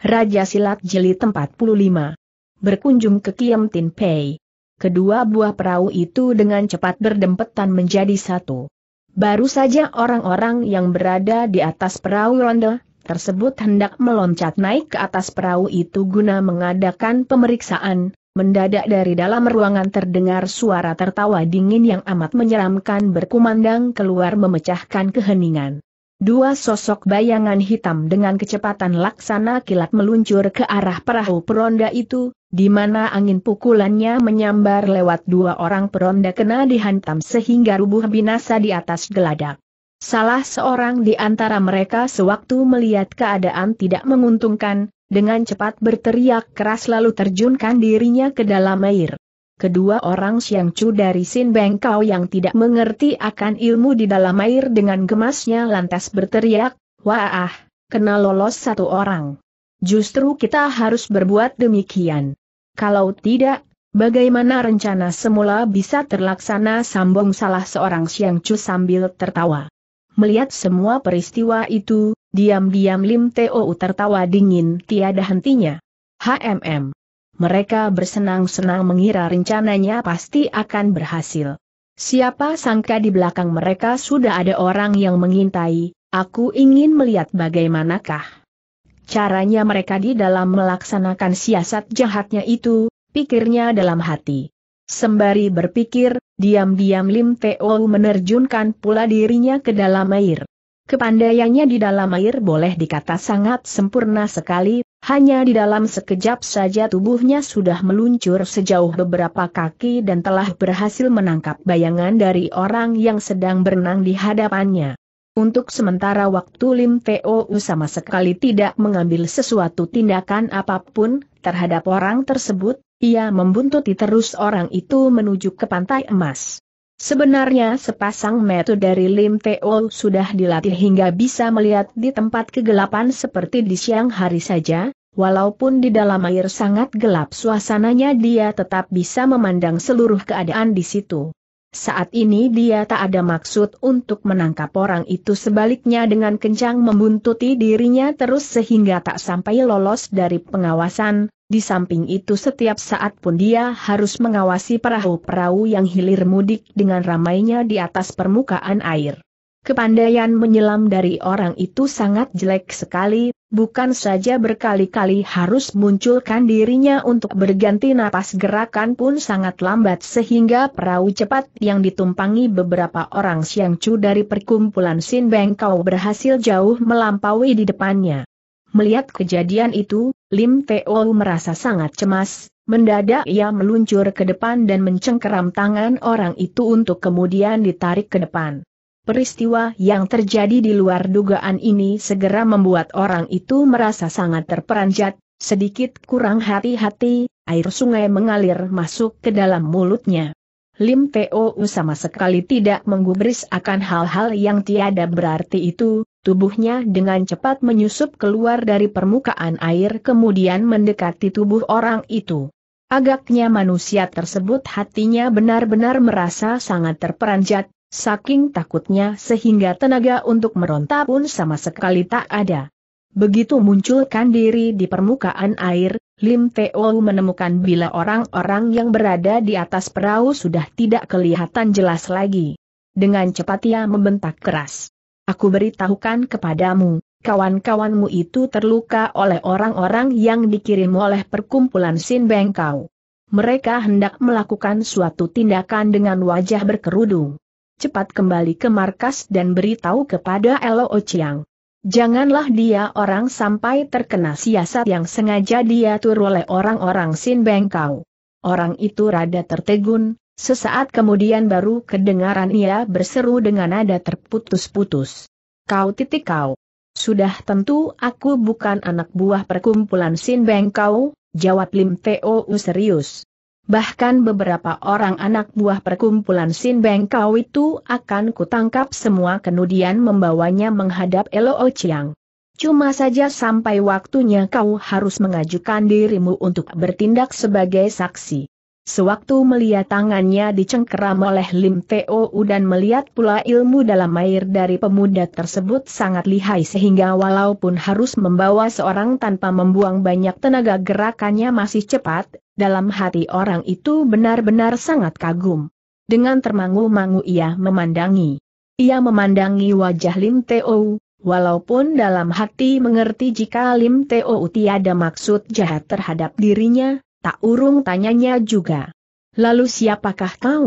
Raja Silat Jeli 45. Berkunjung ke Kiem Tin Pei. Kedua buah perahu itu dengan cepat berdempetan menjadi satu. Baru saja orang-orang yang berada di atas perahu ronde tersebut hendak meloncat naik ke atas perahu itu guna mengadakan pemeriksaan, mendadak dari dalam ruangan terdengar suara tertawa dingin yang amat menyeramkan berkumandang keluar memecahkan keheningan. Dua sosok bayangan hitam dengan kecepatan laksana kilat meluncur ke arah perahu peronda itu, di mana angin pukulannya menyambar lewat dua orang peronda kena dihantam sehingga rubuh binasa di atas geladak. Salah seorang di antara mereka sewaktu melihat keadaan tidak menguntungkan, dengan cepat berteriak keras lalu terjunkan dirinya ke dalam air kedua orang Siang Chu dari Sin Bengkau yang tidak mengerti akan ilmu di dalam air dengan gemasnya lantas berteriak, Wah ah, kena lolos satu orang. Justru kita harus berbuat demikian. Kalau tidak, bagaimana rencana semula bisa terlaksana sambung salah seorang Siang Chu sambil tertawa. Melihat semua peristiwa itu, diam-diam Lim Teo tertawa dingin tiada hentinya. HMM mereka bersenang-senang mengira rencananya pasti akan berhasil. Siapa sangka di belakang mereka sudah ada orang yang mengintai, aku ingin melihat bagaimanakah caranya mereka di dalam melaksanakan siasat jahatnya itu, pikirnya dalam hati. Sembari berpikir, diam-diam Lim Teo menerjunkan pula dirinya ke dalam air. Kepandaiannya di dalam air boleh dikata sangat sempurna sekali, hanya di dalam sekejap saja tubuhnya sudah meluncur sejauh beberapa kaki dan telah berhasil menangkap bayangan dari orang yang sedang berenang di hadapannya. Untuk sementara waktu Lim Teo sama sekali tidak mengambil sesuatu tindakan apapun terhadap orang tersebut, ia membuntuti terus orang itu menuju ke pantai emas. Sebenarnya sepasang metu dari Lim Teo sudah dilatih hingga bisa melihat di tempat kegelapan seperti di siang hari saja, walaupun di dalam air sangat gelap suasananya dia tetap bisa memandang seluruh keadaan di situ. Saat ini dia tak ada maksud untuk menangkap orang itu sebaliknya dengan kencang membuntuti dirinya terus sehingga tak sampai lolos dari pengawasan, di samping itu setiap saat pun dia harus mengawasi perahu-perahu yang hilir mudik dengan ramainya di atas permukaan air. Kepandaian menyelam dari orang itu sangat jelek sekali, bukan saja berkali-kali harus munculkan dirinya untuk berganti napas gerakan pun sangat lambat sehingga perahu cepat yang ditumpangi beberapa orang siangcu dari perkumpulan Sin Bengkau berhasil jauh melampaui di depannya. Melihat kejadian itu, Lim Teo merasa sangat cemas, mendadak ia meluncur ke depan dan mencengkeram tangan orang itu untuk kemudian ditarik ke depan. Peristiwa yang terjadi di luar dugaan ini segera membuat orang itu merasa sangat terperanjat, sedikit kurang hati-hati, air sungai mengalir masuk ke dalam mulutnya. Lim Teo sama sekali tidak menggubris akan hal-hal yang tiada berarti itu, Tubuhnya dengan cepat menyusup keluar dari permukaan air kemudian mendekati tubuh orang itu. Agaknya manusia tersebut hatinya benar-benar merasa sangat terperanjat, saking takutnya sehingga tenaga untuk meronta pun sama sekali tak ada. Begitu munculkan diri di permukaan air, Lim Teo menemukan bila orang-orang yang berada di atas perahu sudah tidak kelihatan jelas lagi. Dengan cepat ia membentak keras. Aku beritahukan kepadamu, kawan-kawanmu itu terluka oleh orang-orang yang dikirim oleh perkumpulan Sin Bengkau. Mereka hendak melakukan suatu tindakan dengan wajah berkerudung. Cepat kembali ke markas dan beritahu kepada Elo Ociang. Janganlah dia orang sampai terkena siasat yang sengaja diatur oleh orang-orang Sin Bengkau. Orang itu rada tertegun, Sesaat kemudian baru kedengaran ia berseru dengan nada terputus-putus. Kau titik kau. Sudah tentu aku bukan anak buah perkumpulan Sin Beng kau, jawab Lim Teo serius. Bahkan beberapa orang anak buah perkumpulan Sin Beng Kau itu akan kutangkap semua kemudian membawanya menghadap Elo O Chiang. Cuma saja sampai waktunya kau harus mengajukan dirimu untuk bertindak sebagai saksi. Sewaktu melihat tangannya dicengkeram oleh Lim Teo dan melihat pula ilmu dalam air dari pemuda tersebut sangat lihai sehingga walaupun harus membawa seorang tanpa membuang banyak tenaga gerakannya masih cepat, dalam hati orang itu benar-benar sangat kagum. Dengan termangu-mangu ia memandangi. Ia memandangi wajah Lim Teo, Walaupun dalam hati mengerti jika Lim Teo tiada maksud jahat terhadap dirinya, Tak urung tanyanya juga. Lalu siapakah kau?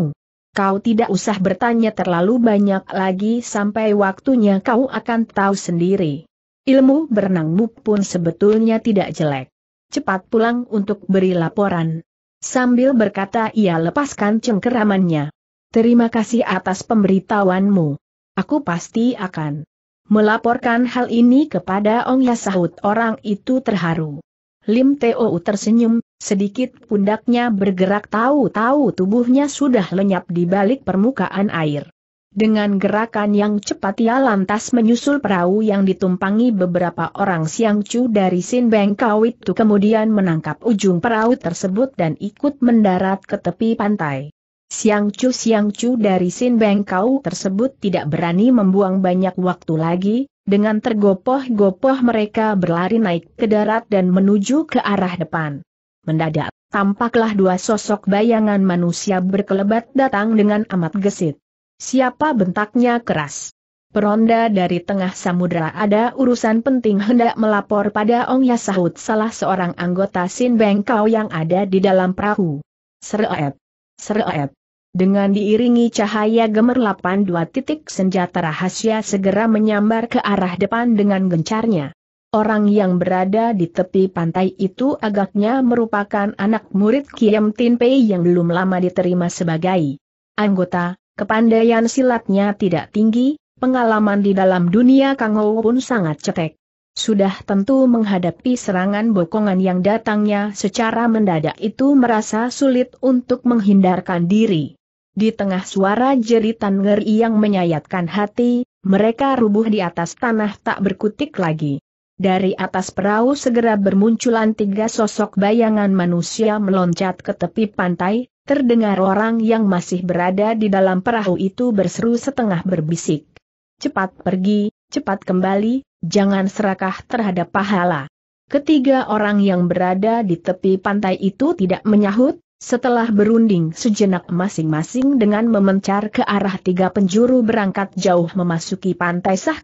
Kau tidak usah bertanya terlalu banyak lagi sampai waktunya kau akan tahu sendiri. Ilmu berenangmu pun sebetulnya tidak jelek. Cepat pulang untuk beri laporan. Sambil berkata ia lepaskan cengkeramannya. Terima kasih atas pemberitahuanmu. Aku pasti akan melaporkan hal ini kepada Ong Yasahut orang itu terharu. Lim Teo tersenyum, sedikit pundaknya bergerak tahu-tahu tubuhnya sudah lenyap di balik permukaan air. Dengan gerakan yang cepat ia lantas menyusul perahu yang ditumpangi beberapa orang Siang Chu dari Sin Kau itu kemudian menangkap ujung perahu tersebut dan ikut mendarat ke tepi pantai. Siang Chu Siang Chu dari Sin Kau tersebut tidak berani membuang banyak waktu lagi, dengan tergopoh-gopoh mereka berlari naik ke darat dan menuju ke arah depan. Mendadak, tampaklah dua sosok bayangan manusia berkelebat datang dengan amat gesit. Siapa bentaknya keras. Peronda dari tengah samudera ada urusan penting hendak melapor pada Ong Ya salah seorang anggota Sin Bengkau yang ada di dalam perahu. Sereet. Sereet. Dengan diiringi cahaya gemerlapan dua titik senjata rahasia segera menyambar ke arah depan dengan gencarnya. Orang yang berada di tepi pantai itu agaknya merupakan anak murid Kiam Tin Pei yang belum lama diterima sebagai anggota, kepandaian silatnya tidak tinggi, pengalaman di dalam dunia Kang Ho pun sangat cetek. Sudah tentu menghadapi serangan bokongan yang datangnya secara mendadak itu merasa sulit untuk menghindarkan diri. Di tengah suara jeritan ngeri yang menyayatkan hati, mereka rubuh di atas tanah tak berkutik lagi. Dari atas perahu segera bermunculan tiga sosok bayangan manusia meloncat ke tepi pantai, terdengar orang yang masih berada di dalam perahu itu berseru setengah berbisik. Cepat pergi, cepat kembali, jangan serakah terhadap pahala. Ketiga orang yang berada di tepi pantai itu tidak menyahut, setelah berunding sejenak masing-masing dengan memencar ke arah tiga penjuru berangkat jauh memasuki pantai Sah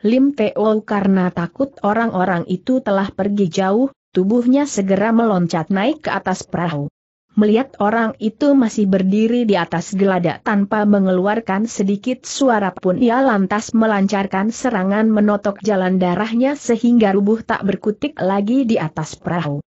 Lim Teo karena takut orang-orang itu telah pergi jauh, tubuhnya segera meloncat naik ke atas perahu. Melihat orang itu masih berdiri di atas geladak tanpa mengeluarkan sedikit suara pun ia lantas melancarkan serangan menotok jalan darahnya sehingga rubuh tak berkutik lagi di atas perahu.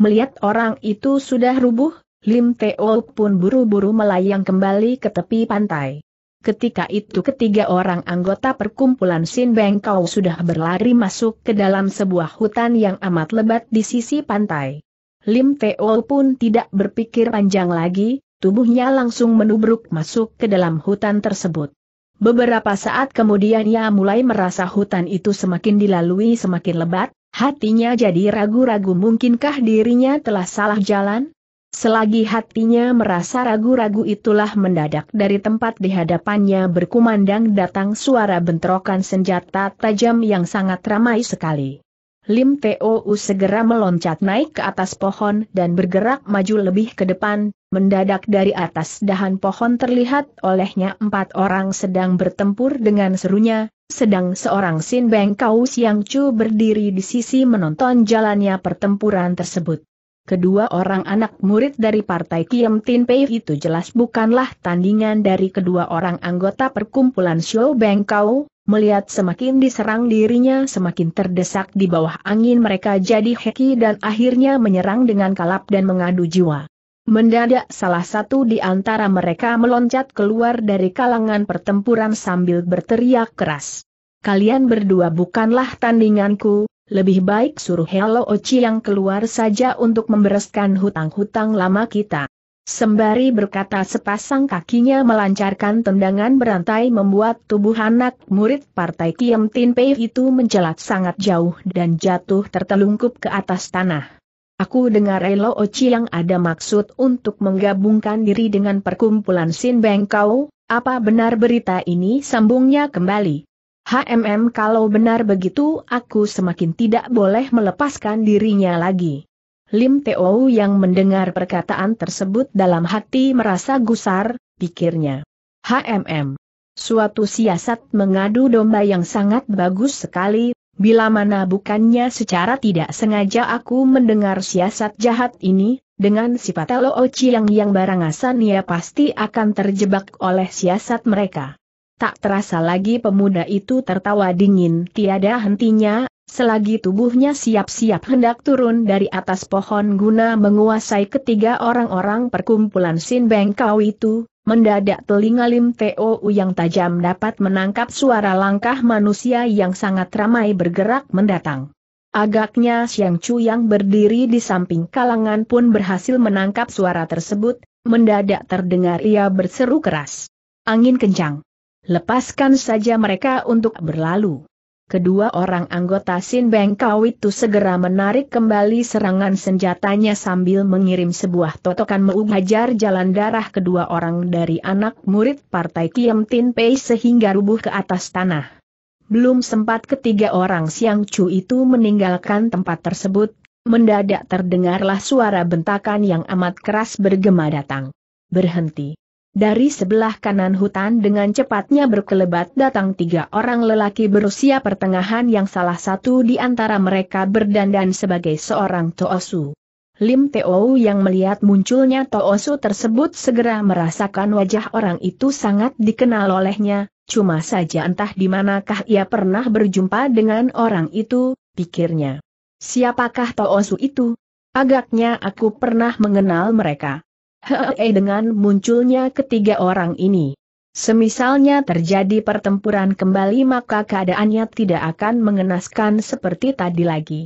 Melihat orang itu sudah rubuh, Lim Teo pun buru-buru melayang kembali ke tepi pantai. Ketika itu ketiga orang anggota perkumpulan Sin Beng sudah berlari masuk ke dalam sebuah hutan yang amat lebat di sisi pantai. Lim Teo pun tidak berpikir panjang lagi, tubuhnya langsung menubruk masuk ke dalam hutan tersebut. Beberapa saat kemudian ia mulai merasa hutan itu semakin dilalui semakin lebat, Hatinya jadi ragu-ragu mungkinkah dirinya telah salah jalan? Selagi hatinya merasa ragu-ragu itulah mendadak dari tempat di hadapannya berkumandang datang suara bentrokan senjata tajam yang sangat ramai sekali. Lim Tou segera meloncat naik ke atas pohon dan bergerak maju lebih ke depan, Mendadak dari atas dahan pohon terlihat olehnya empat orang sedang bertempur dengan serunya, sedang seorang Sin Beng Kau Siang Chu berdiri di sisi menonton jalannya pertempuran tersebut. Kedua orang anak murid dari partai Kiem Tin Pei itu jelas bukanlah tandingan dari kedua orang anggota perkumpulan Xiao Beng Kau, melihat semakin diserang dirinya semakin terdesak di bawah angin mereka jadi heki dan akhirnya menyerang dengan kalap dan mengadu jiwa. Mendadak salah satu di antara mereka meloncat keluar dari kalangan pertempuran sambil berteriak keras. Kalian berdua bukanlah tandinganku, lebih baik suruh Hello Ochi yang keluar saja untuk membereskan hutang-hutang lama kita. Sembari berkata sepasang kakinya melancarkan tendangan berantai membuat tubuh anak murid partai Kiem Tin Pei itu menjelat sangat jauh dan jatuh tertelungkup ke atas tanah. Aku dengar Elo Oci yang ada maksud untuk menggabungkan diri dengan perkumpulan Sin Bengkau, apa benar berita ini sambungnya kembali. HMM kalau benar begitu aku semakin tidak boleh melepaskan dirinya lagi. Lim Teo yang mendengar perkataan tersebut dalam hati merasa gusar, pikirnya. HMM. Suatu siasat mengadu domba yang sangat bagus sekali, Bila mana bukannya secara tidak sengaja aku mendengar siasat jahat ini, dengan sifat Lo yang oh yang barangasan ia pasti akan terjebak oleh siasat mereka. Tak terasa lagi pemuda itu tertawa dingin tiada hentinya, selagi tubuhnya siap-siap hendak turun dari atas pohon guna menguasai ketiga orang-orang perkumpulan Sin Bengkau itu, Mendadak telinga Lim Teo yang tajam dapat menangkap suara langkah manusia yang sangat ramai bergerak mendatang. Agaknya Siang Chu yang berdiri di samping kalangan pun berhasil menangkap suara tersebut, mendadak terdengar ia berseru keras. Angin kencang. Lepaskan saja mereka untuk berlalu kedua orang anggota Sin Bengkau itu segera menarik kembali serangan senjatanya sambil mengirim sebuah totokan menghajar jalan darah kedua orang dari anak murid partai Kiam Tin Pei sehingga rubuh ke atas tanah. Belum sempat ketiga orang Siang Chu itu meninggalkan tempat tersebut, mendadak terdengarlah suara bentakan yang amat keras bergema datang. Berhenti. Dari sebelah kanan hutan dengan cepatnya berkelebat datang tiga orang lelaki berusia pertengahan yang salah satu di antara mereka berdandan sebagai seorang Toosu. Lim Teo yang melihat munculnya Toosu tersebut segera merasakan wajah orang itu sangat dikenal olehnya, cuma saja entah di manakah ia pernah berjumpa dengan orang itu, pikirnya. Siapakah Toosu itu? Agaknya aku pernah mengenal mereka. Hei dengan munculnya ketiga orang ini. Semisalnya terjadi pertempuran kembali maka keadaannya tidak akan mengenaskan seperti tadi lagi.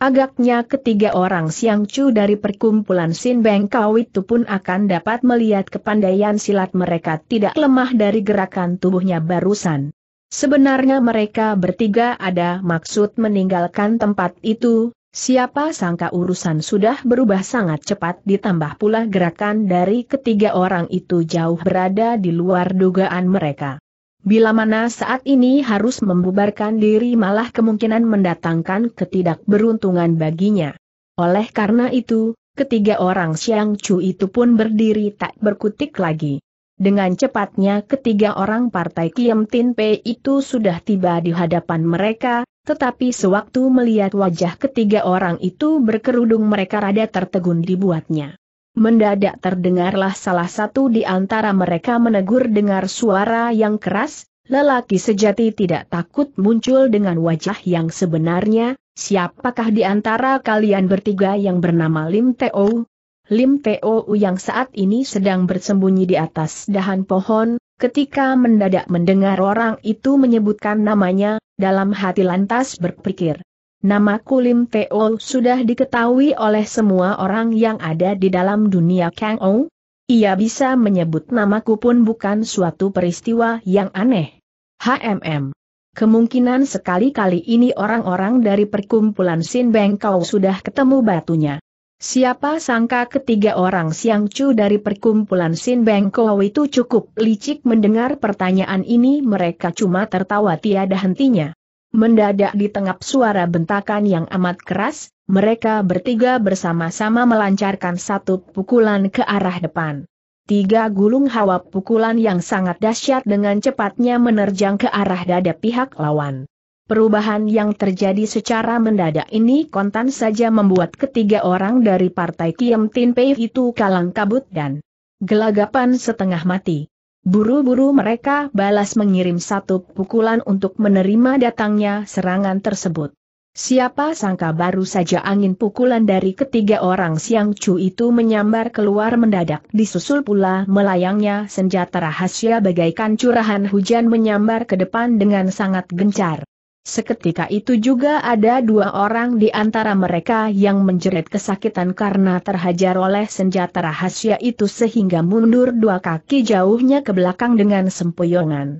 Agaknya ketiga orang Siang Chu dari perkumpulan Sin Beng Kau itu pun akan dapat melihat kepandaian silat mereka tidak lemah dari gerakan tubuhnya barusan. Sebenarnya mereka bertiga ada maksud meninggalkan tempat itu, Siapa sangka urusan sudah berubah sangat cepat ditambah pula gerakan dari ketiga orang itu jauh berada di luar dugaan mereka. Bila mana saat ini harus membubarkan diri malah kemungkinan mendatangkan ketidakberuntungan baginya. Oleh karena itu, ketiga orang Siang Chu itu pun berdiri tak berkutik lagi. Dengan cepatnya ketiga orang partai Kiem Tin Pei itu sudah tiba di hadapan mereka, tetapi sewaktu melihat wajah ketiga orang itu berkerudung mereka rada tertegun dibuatnya. Mendadak terdengarlah salah satu di antara mereka menegur dengar suara yang keras, lelaki sejati tidak takut muncul dengan wajah yang sebenarnya, siapakah di antara kalian bertiga yang bernama Lim Teo? Lim Teo yang saat ini sedang bersembunyi di atas dahan pohon, Ketika mendadak mendengar orang itu menyebutkan namanya, dalam hati lantas berpikir. Nama Kulim Teo sudah diketahui oleh semua orang yang ada di dalam dunia Kang Ou. Ia bisa menyebut namaku pun bukan suatu peristiwa yang aneh. HMM. Kemungkinan sekali-kali ini orang-orang dari perkumpulan Sin Beng Kau sudah ketemu batunya. Siapa sangka ketiga orang Siang Chu dari perkumpulan Sin Bengkow itu cukup licik mendengar pertanyaan ini mereka cuma tertawa tiada hentinya. Mendadak di tengah suara bentakan yang amat keras, mereka bertiga bersama-sama melancarkan satu pukulan ke arah depan. Tiga gulung hawa pukulan yang sangat dahsyat dengan cepatnya menerjang ke arah dada pihak lawan. Perubahan yang terjadi secara mendadak ini kontan saja membuat ketiga orang dari partai Kiem Tin Pei itu kalang kabut dan gelagapan setengah mati. Buru-buru mereka balas mengirim satu pukulan untuk menerima datangnya serangan tersebut. Siapa sangka baru saja angin pukulan dari ketiga orang Siang Chu itu menyambar keluar mendadak disusul pula melayangnya senjata rahasia bagaikan curahan hujan menyambar ke depan dengan sangat gencar. Seketika itu juga ada dua orang di antara mereka yang menjerit kesakitan karena terhajar oleh senjata rahasia itu sehingga mundur dua kaki jauhnya ke belakang dengan sempoyongan.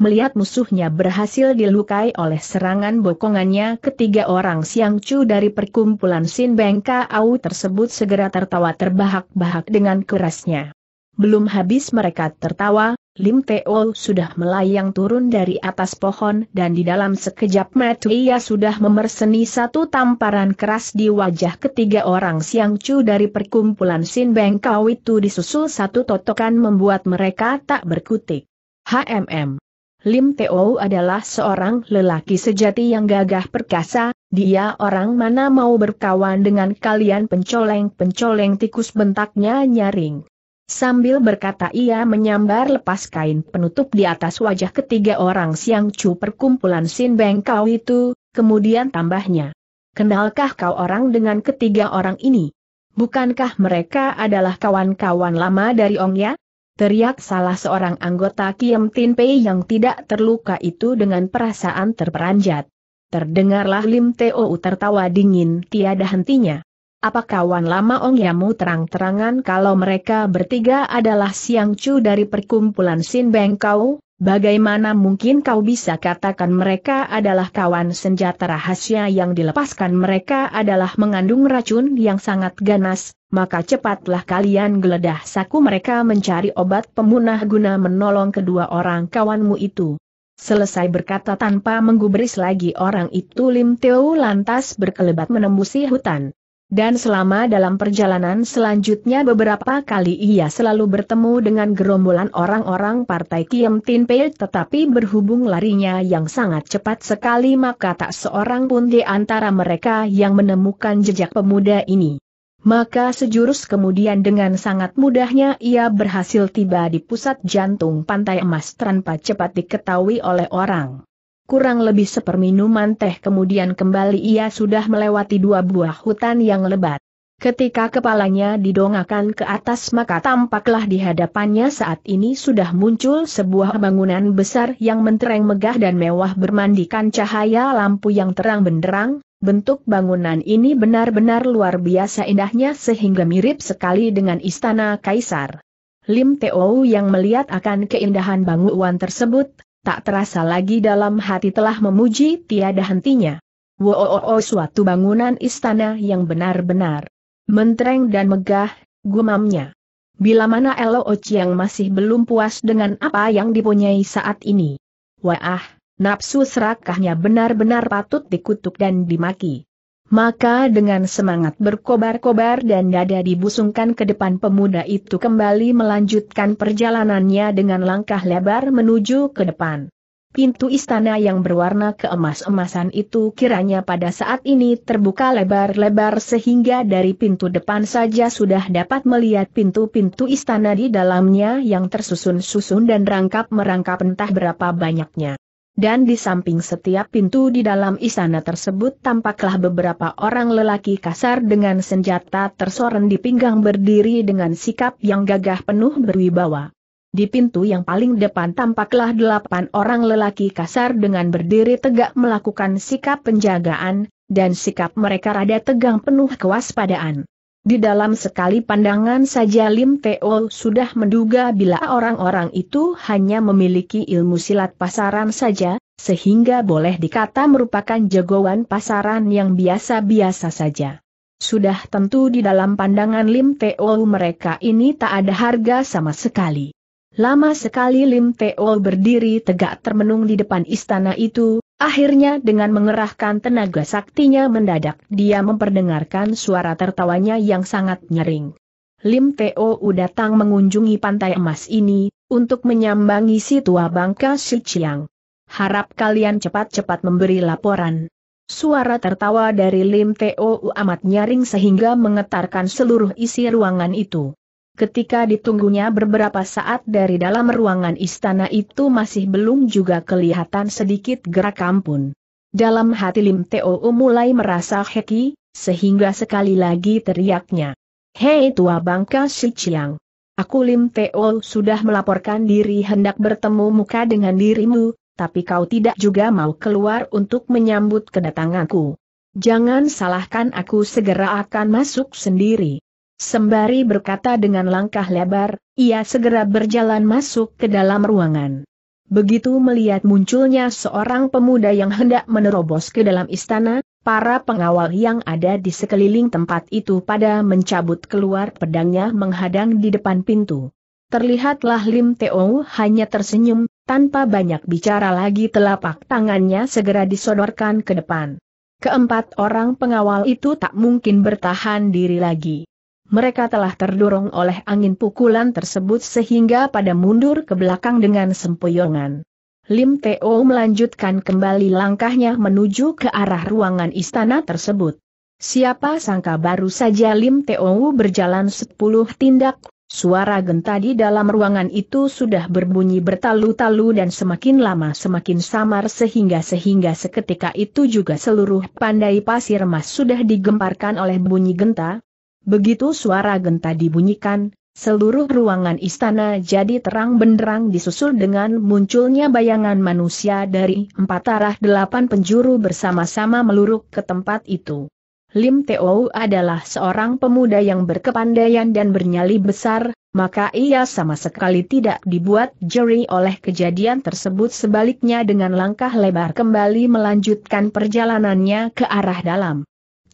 Melihat musuhnya berhasil dilukai oleh serangan bokongannya ketiga orang Siang cu dari perkumpulan Sin Beng Au tersebut segera tertawa terbahak-bahak dengan kerasnya. Belum habis mereka tertawa, Lim Teo sudah melayang turun dari atas pohon dan di dalam sekejap mata ia sudah memerseni satu tamparan keras di wajah ketiga orang Siang Chu dari perkumpulan Sin Beng Kau itu disusul satu totokan membuat mereka tak berkutik. HMM. Lim Teo adalah seorang lelaki sejati yang gagah perkasa, dia orang mana mau berkawan dengan kalian pencoleng-pencoleng tikus bentaknya nyaring. Sambil berkata ia menyambar lepas kain penutup di atas wajah ketiga orang siang cu perkumpulan Sin Beng kau itu, kemudian tambahnya. Kenalkah kau orang dengan ketiga orang ini? Bukankah mereka adalah kawan-kawan lama dari Ong Ya? Teriak salah seorang anggota Kiem Tin Pei yang tidak terluka itu dengan perasaan terperanjat. Terdengarlah Lim Teo tertawa dingin tiada hentinya. Apa kawan lama Ong Yamu terang-terangan kalau mereka bertiga adalah Siang cu dari perkumpulan Sin Beng Kau? Bagaimana mungkin kau bisa katakan mereka adalah kawan senjata rahasia yang dilepaskan mereka adalah mengandung racun yang sangat ganas, maka cepatlah kalian geledah saku mereka mencari obat pemunah guna menolong kedua orang kawanmu itu. Selesai berkata tanpa menggubris lagi orang itu Lim Teo lantas berkelebat menembusi hutan. Dan selama dalam perjalanan selanjutnya beberapa kali ia selalu bertemu dengan gerombolan orang-orang partai Kiem Tin Pei tetapi berhubung larinya yang sangat cepat sekali maka tak seorang pun di antara mereka yang menemukan jejak pemuda ini. Maka sejurus kemudian dengan sangat mudahnya ia berhasil tiba di pusat jantung pantai emas tanpa cepat diketahui oleh orang kurang lebih seperminuman teh kemudian kembali ia sudah melewati dua buah hutan yang lebat. Ketika kepalanya didongakan ke atas maka tampaklah di hadapannya saat ini sudah muncul sebuah bangunan besar yang mentereng megah dan mewah bermandikan cahaya lampu yang terang benderang, bentuk bangunan ini benar-benar luar biasa indahnya sehingga mirip sekali dengan istana kaisar. Lim Teo yang melihat akan keindahan bangunan tersebut, tak terasa lagi dalam hati telah memuji tiada hentinya. Wow, suatu bangunan istana yang benar-benar mentereng dan megah, gumamnya. Bila mana Elo yang masih belum puas dengan apa yang dipunyai saat ini. Wah, nafsu serakahnya benar-benar patut dikutuk dan dimaki. Maka dengan semangat berkobar-kobar dan dada dibusungkan ke depan pemuda itu kembali melanjutkan perjalanannya dengan langkah lebar menuju ke depan. Pintu istana yang berwarna keemas-emasan itu kiranya pada saat ini terbuka lebar-lebar sehingga dari pintu depan saja sudah dapat melihat pintu-pintu istana di dalamnya yang tersusun-susun dan rangkap-merangkap entah berapa banyaknya dan di samping setiap pintu di dalam istana tersebut tampaklah beberapa orang lelaki kasar dengan senjata tersoren di pinggang berdiri dengan sikap yang gagah penuh berwibawa. Di pintu yang paling depan tampaklah delapan orang lelaki kasar dengan berdiri tegak melakukan sikap penjagaan, dan sikap mereka rada tegang penuh kewaspadaan. Di dalam sekali pandangan saja Lim Teo sudah menduga bila orang-orang itu hanya memiliki ilmu silat pasaran saja, sehingga boleh dikata merupakan jagoan pasaran yang biasa-biasa saja. Sudah tentu di dalam pandangan Lim Teo mereka ini tak ada harga sama sekali. Lama sekali Lim Teo berdiri tegak termenung di depan istana itu, Akhirnya dengan mengerahkan tenaga saktinya mendadak dia memperdengarkan suara tertawanya yang sangat nyering. Lim Teo U datang mengunjungi pantai emas ini, untuk menyambangi si tua bangka si Chiang. Harap kalian cepat-cepat memberi laporan. Suara tertawa dari Lim Teo U amat nyaring sehingga mengetarkan seluruh isi ruangan itu. Ketika ditunggunya beberapa saat dari dalam ruangan istana itu masih belum juga kelihatan sedikit gerak ampun. Dalam hati Lim Teo mulai merasa heki, sehingga sekali lagi teriaknya. Hei tua bangka si Chiang. Aku Lim Teo sudah melaporkan diri hendak bertemu muka dengan dirimu, tapi kau tidak juga mau keluar untuk menyambut kedatanganku. Jangan salahkan aku segera akan masuk sendiri. Sembari berkata dengan langkah lebar, ia segera berjalan masuk ke dalam ruangan. Begitu melihat munculnya seorang pemuda yang hendak menerobos ke dalam istana, para pengawal yang ada di sekeliling tempat itu pada mencabut keluar pedangnya menghadang di depan pintu. Terlihatlah Lim Teo hanya tersenyum, tanpa banyak bicara lagi telapak tangannya segera disodorkan ke depan. Keempat orang pengawal itu tak mungkin bertahan diri lagi mereka telah terdorong oleh angin pukulan tersebut sehingga pada mundur ke belakang dengan sempoyongan. Lim Teo melanjutkan kembali langkahnya menuju ke arah ruangan istana tersebut. Siapa sangka baru saja Lim Teo berjalan sepuluh tindak, suara genta di dalam ruangan itu sudah berbunyi bertalu-talu dan semakin lama semakin samar sehingga-sehingga seketika itu juga seluruh pandai pasir emas sudah digemparkan oleh bunyi genta, Begitu suara genta dibunyikan, seluruh ruangan istana jadi terang benderang disusul dengan munculnya bayangan manusia dari empat arah delapan penjuru bersama-sama meluruk ke tempat itu. Lim Teo adalah seorang pemuda yang berkepandaian dan bernyali besar, maka ia sama sekali tidak dibuat jeri oleh kejadian tersebut sebaliknya dengan langkah lebar kembali melanjutkan perjalanannya ke arah dalam.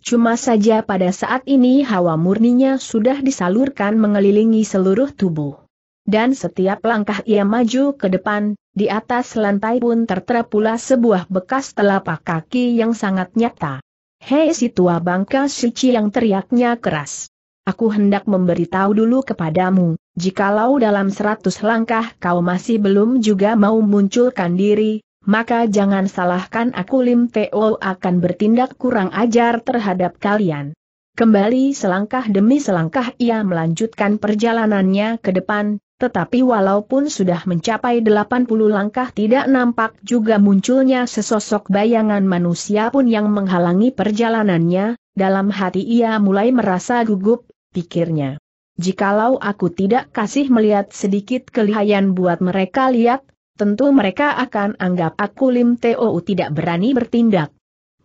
Cuma saja pada saat ini hawa murninya sudah disalurkan mengelilingi seluruh tubuh. Dan setiap langkah ia maju ke depan, di atas lantai pun tertera pula sebuah bekas telapak kaki yang sangat nyata. Hei si tua bangka suci yang teriaknya keras. Aku hendak memberitahu dulu kepadamu, jikalau dalam seratus langkah kau masih belum juga mau munculkan diri, maka jangan salahkan aku Lim Teo akan bertindak kurang ajar terhadap kalian. Kembali selangkah demi selangkah ia melanjutkan perjalanannya ke depan, tetapi walaupun sudah mencapai 80 langkah tidak nampak juga munculnya sesosok bayangan manusia pun yang menghalangi perjalanannya, dalam hati ia mulai merasa gugup, pikirnya. Jikalau aku tidak kasih melihat sedikit kelihayan buat mereka lihat, tentu mereka akan anggap aku Lim Teo tidak berani bertindak.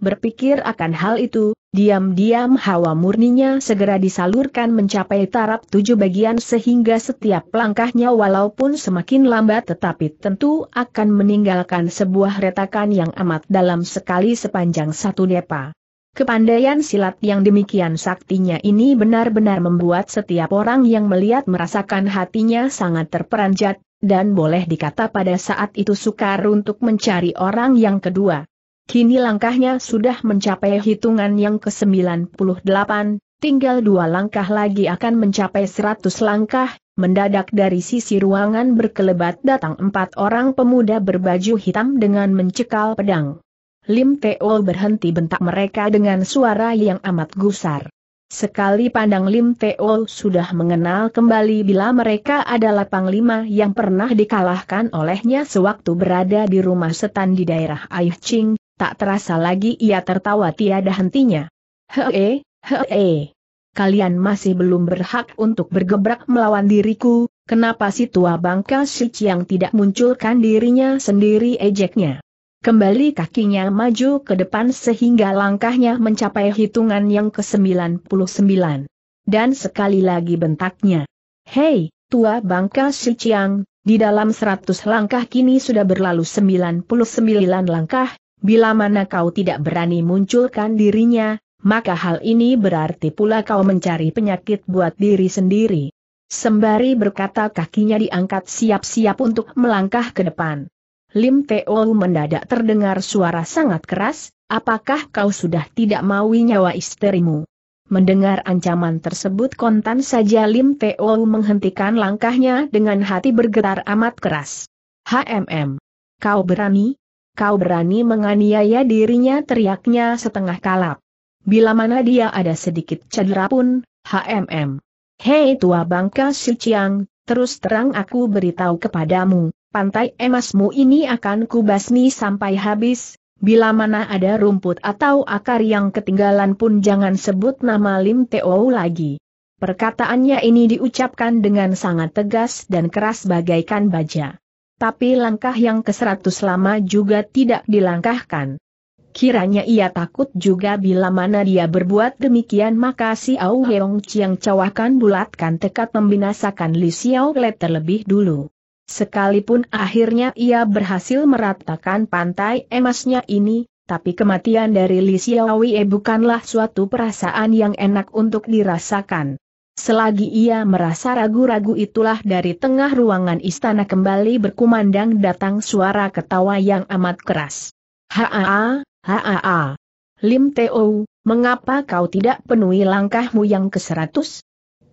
Berpikir akan hal itu, diam-diam hawa murninya segera disalurkan mencapai taraf tujuh bagian sehingga setiap langkahnya walaupun semakin lambat tetapi tentu akan meninggalkan sebuah retakan yang amat dalam sekali sepanjang satu depa. Kepandaian silat yang demikian saktinya ini benar-benar membuat setiap orang yang melihat merasakan hatinya sangat terperanjat, dan boleh dikata pada saat itu sukar untuk mencari orang yang kedua. Kini langkahnya sudah mencapai hitungan yang ke-98, tinggal dua langkah lagi akan mencapai 100 langkah, mendadak dari sisi ruangan berkelebat datang empat orang pemuda berbaju hitam dengan mencekal pedang. Lim Teol berhenti bentak mereka dengan suara yang amat gusar. Sekali pandang Lim Teo sudah mengenal kembali bila mereka adalah panglima yang pernah dikalahkan olehnya sewaktu berada di rumah setan di daerah Aih tak terasa lagi ia tertawa tiada hentinya. Hee, hee. Kalian masih belum berhak untuk bergebrak melawan diriku, kenapa si tua bangka si yang tidak munculkan dirinya sendiri ejeknya? Kembali kakinya maju ke depan sehingga langkahnya mencapai hitungan yang ke-99. Dan sekali lagi bentaknya. Hei, tua bangka si Chiang, di dalam 100 langkah kini sudah berlalu 99 langkah, bila mana kau tidak berani munculkan dirinya, maka hal ini berarti pula kau mencari penyakit buat diri sendiri. Sembari berkata kakinya diangkat siap-siap untuk melangkah ke depan. Lim Teo mendadak terdengar suara sangat keras, apakah kau sudah tidak mau nyawa istrimu? Mendengar ancaman tersebut kontan saja Lim Teo menghentikan langkahnya dengan hati bergetar amat keras. HMM. Kau berani? Kau berani menganiaya dirinya teriaknya setengah kalap. Bila mana dia ada sedikit cedera pun, HMM. Hei tua bangka si terus terang aku beritahu kepadamu, pantai emasmu ini akan kubasmi sampai habis, bila mana ada rumput atau akar yang ketinggalan pun jangan sebut nama Lim Teo lagi. Perkataannya ini diucapkan dengan sangat tegas dan keras bagaikan baja. Tapi langkah yang ke-100 lama juga tidak dilangkahkan. Kiranya ia takut juga bila mana dia berbuat demikian maka si Au Heong Chiang cawakan bulatkan tekad membinasakan Li Xiao Le terlebih dulu. Sekalipun akhirnya ia berhasil meratakan pantai emasnya ini, tapi kematian dari Li Xiaowie bukanlah suatu perasaan yang enak untuk dirasakan. Selagi ia merasa ragu-ragu itulah dari tengah ruangan istana kembali berkumandang datang suara ketawa yang amat keras. Haa, haa. Lim Teo, mengapa kau tidak penuhi langkahmu yang ke-100?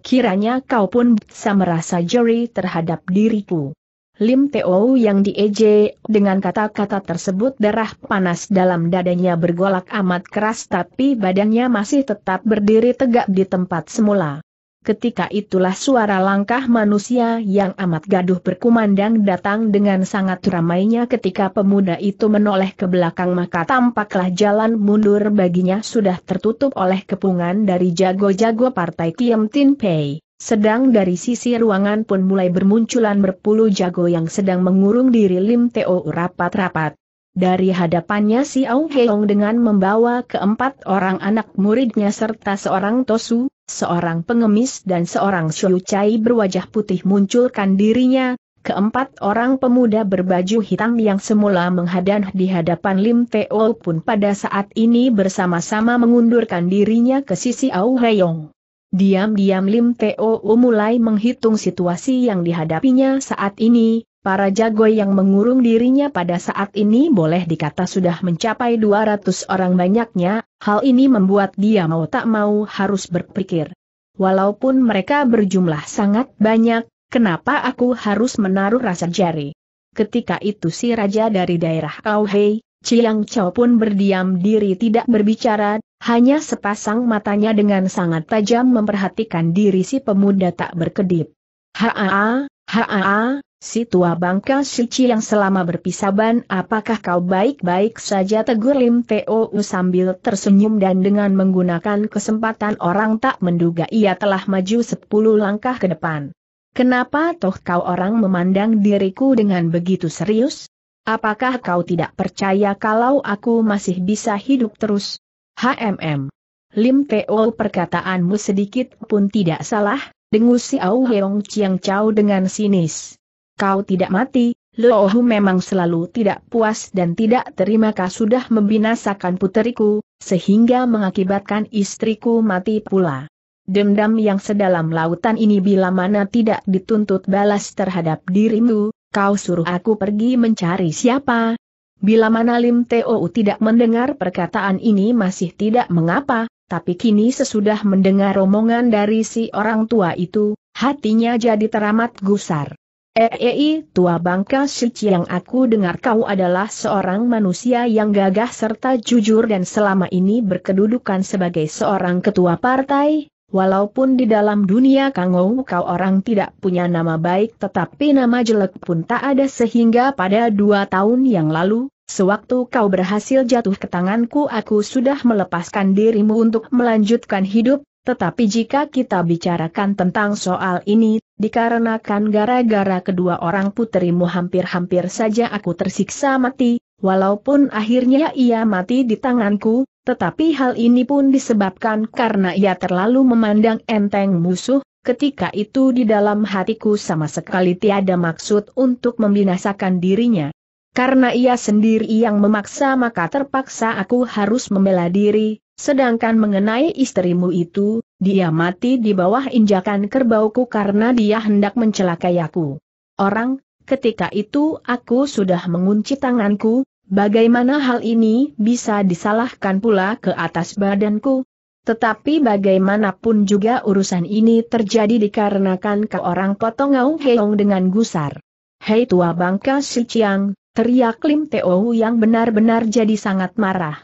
Kiranya kau pun bisa merasa jeri terhadap diriku. Lim Teo yang dieje, dengan kata-kata tersebut darah panas dalam dadanya bergolak amat keras tapi badannya masih tetap berdiri tegak di tempat semula. Ketika itulah suara langkah manusia yang amat gaduh berkumandang datang dengan sangat ramainya ketika pemuda itu menoleh ke belakang maka tampaklah jalan mundur baginya sudah tertutup oleh kepungan dari jago-jago partai Kiem Tin Pei. Sedang dari sisi ruangan pun mulai bermunculan berpuluh jago yang sedang mengurung diri Lim Teo rapat-rapat. Dari hadapannya si Aung Heong dengan membawa keempat orang anak muridnya serta seorang Tosu, seorang pengemis dan seorang Shou Chai berwajah putih munculkan dirinya, keempat orang pemuda berbaju hitam yang semula menghadang di hadapan Lim Teo pun pada saat ini bersama-sama mengundurkan dirinya ke sisi Au Heong. Diam-diam Lim Teo mulai menghitung situasi yang dihadapinya saat ini, para jago yang mengurung dirinya pada saat ini boleh dikata sudah mencapai 200 orang banyaknya, hal ini membuat dia mau tak mau harus berpikir. Walaupun mereka berjumlah sangat banyak, kenapa aku harus menaruh rasa jari? Ketika itu si raja dari daerah Kauhei, Chiang Chao pun berdiam diri tidak berbicara, hanya sepasang matanya dengan sangat tajam memperhatikan diri si pemuda tak berkedip. Haa, haa, si tua bangka suci yang selama berpisaban apakah kau baik-baik saja tegur Lim Teo sambil tersenyum dan dengan menggunakan kesempatan orang tak menduga ia telah maju sepuluh langkah ke depan. Kenapa toh kau orang memandang diriku dengan begitu serius? Apakah kau tidak percaya kalau aku masih bisa hidup terus? HMM. Lim Teo perkataanmu sedikit pun tidak salah, dengus Au Heong Chiang Chau dengan sinis. Kau tidak mati, Lohu memang selalu tidak puas dan tidak terima kasih sudah membinasakan puteriku, sehingga mengakibatkan istriku mati pula. Dendam yang sedalam lautan ini bila mana tidak dituntut balas terhadap dirimu, kau suruh aku pergi mencari siapa, Bila mana Lim Teo tidak mendengar perkataan ini masih tidak mengapa, tapi kini sesudah mendengar omongan dari si orang tua itu, hatinya jadi teramat gusar. Eei, tua bangka suci yang aku dengar kau adalah seorang manusia yang gagah serta jujur dan selama ini berkedudukan sebagai seorang ketua partai, Walaupun di dalam dunia Kangou kau orang tidak punya nama baik tetapi nama jelek pun tak ada sehingga pada dua tahun yang lalu, sewaktu kau berhasil jatuh ke tanganku aku sudah melepaskan dirimu untuk melanjutkan hidup, tetapi jika kita bicarakan tentang soal ini, dikarenakan gara-gara kedua orang putrimu hampir-hampir saja aku tersiksa mati, Walaupun akhirnya ia mati di tanganku, tetapi hal ini pun disebabkan karena ia terlalu memandang enteng musuh, ketika itu di dalam hatiku sama sekali tiada maksud untuk membinasakan dirinya. Karena ia sendiri yang memaksa maka terpaksa aku harus membela diri, sedangkan mengenai istrimu itu, dia mati di bawah injakan kerbauku karena dia hendak mencelakai aku. Orang, ketika itu aku sudah mengunci tanganku, bagaimana hal ini bisa disalahkan pula ke atas badanku? Tetapi bagaimanapun juga urusan ini terjadi dikarenakan ke orang potong Ngau Heong dengan gusar. Hei tua bangka si Chiang, teriak Lim Teo yang benar-benar jadi sangat marah.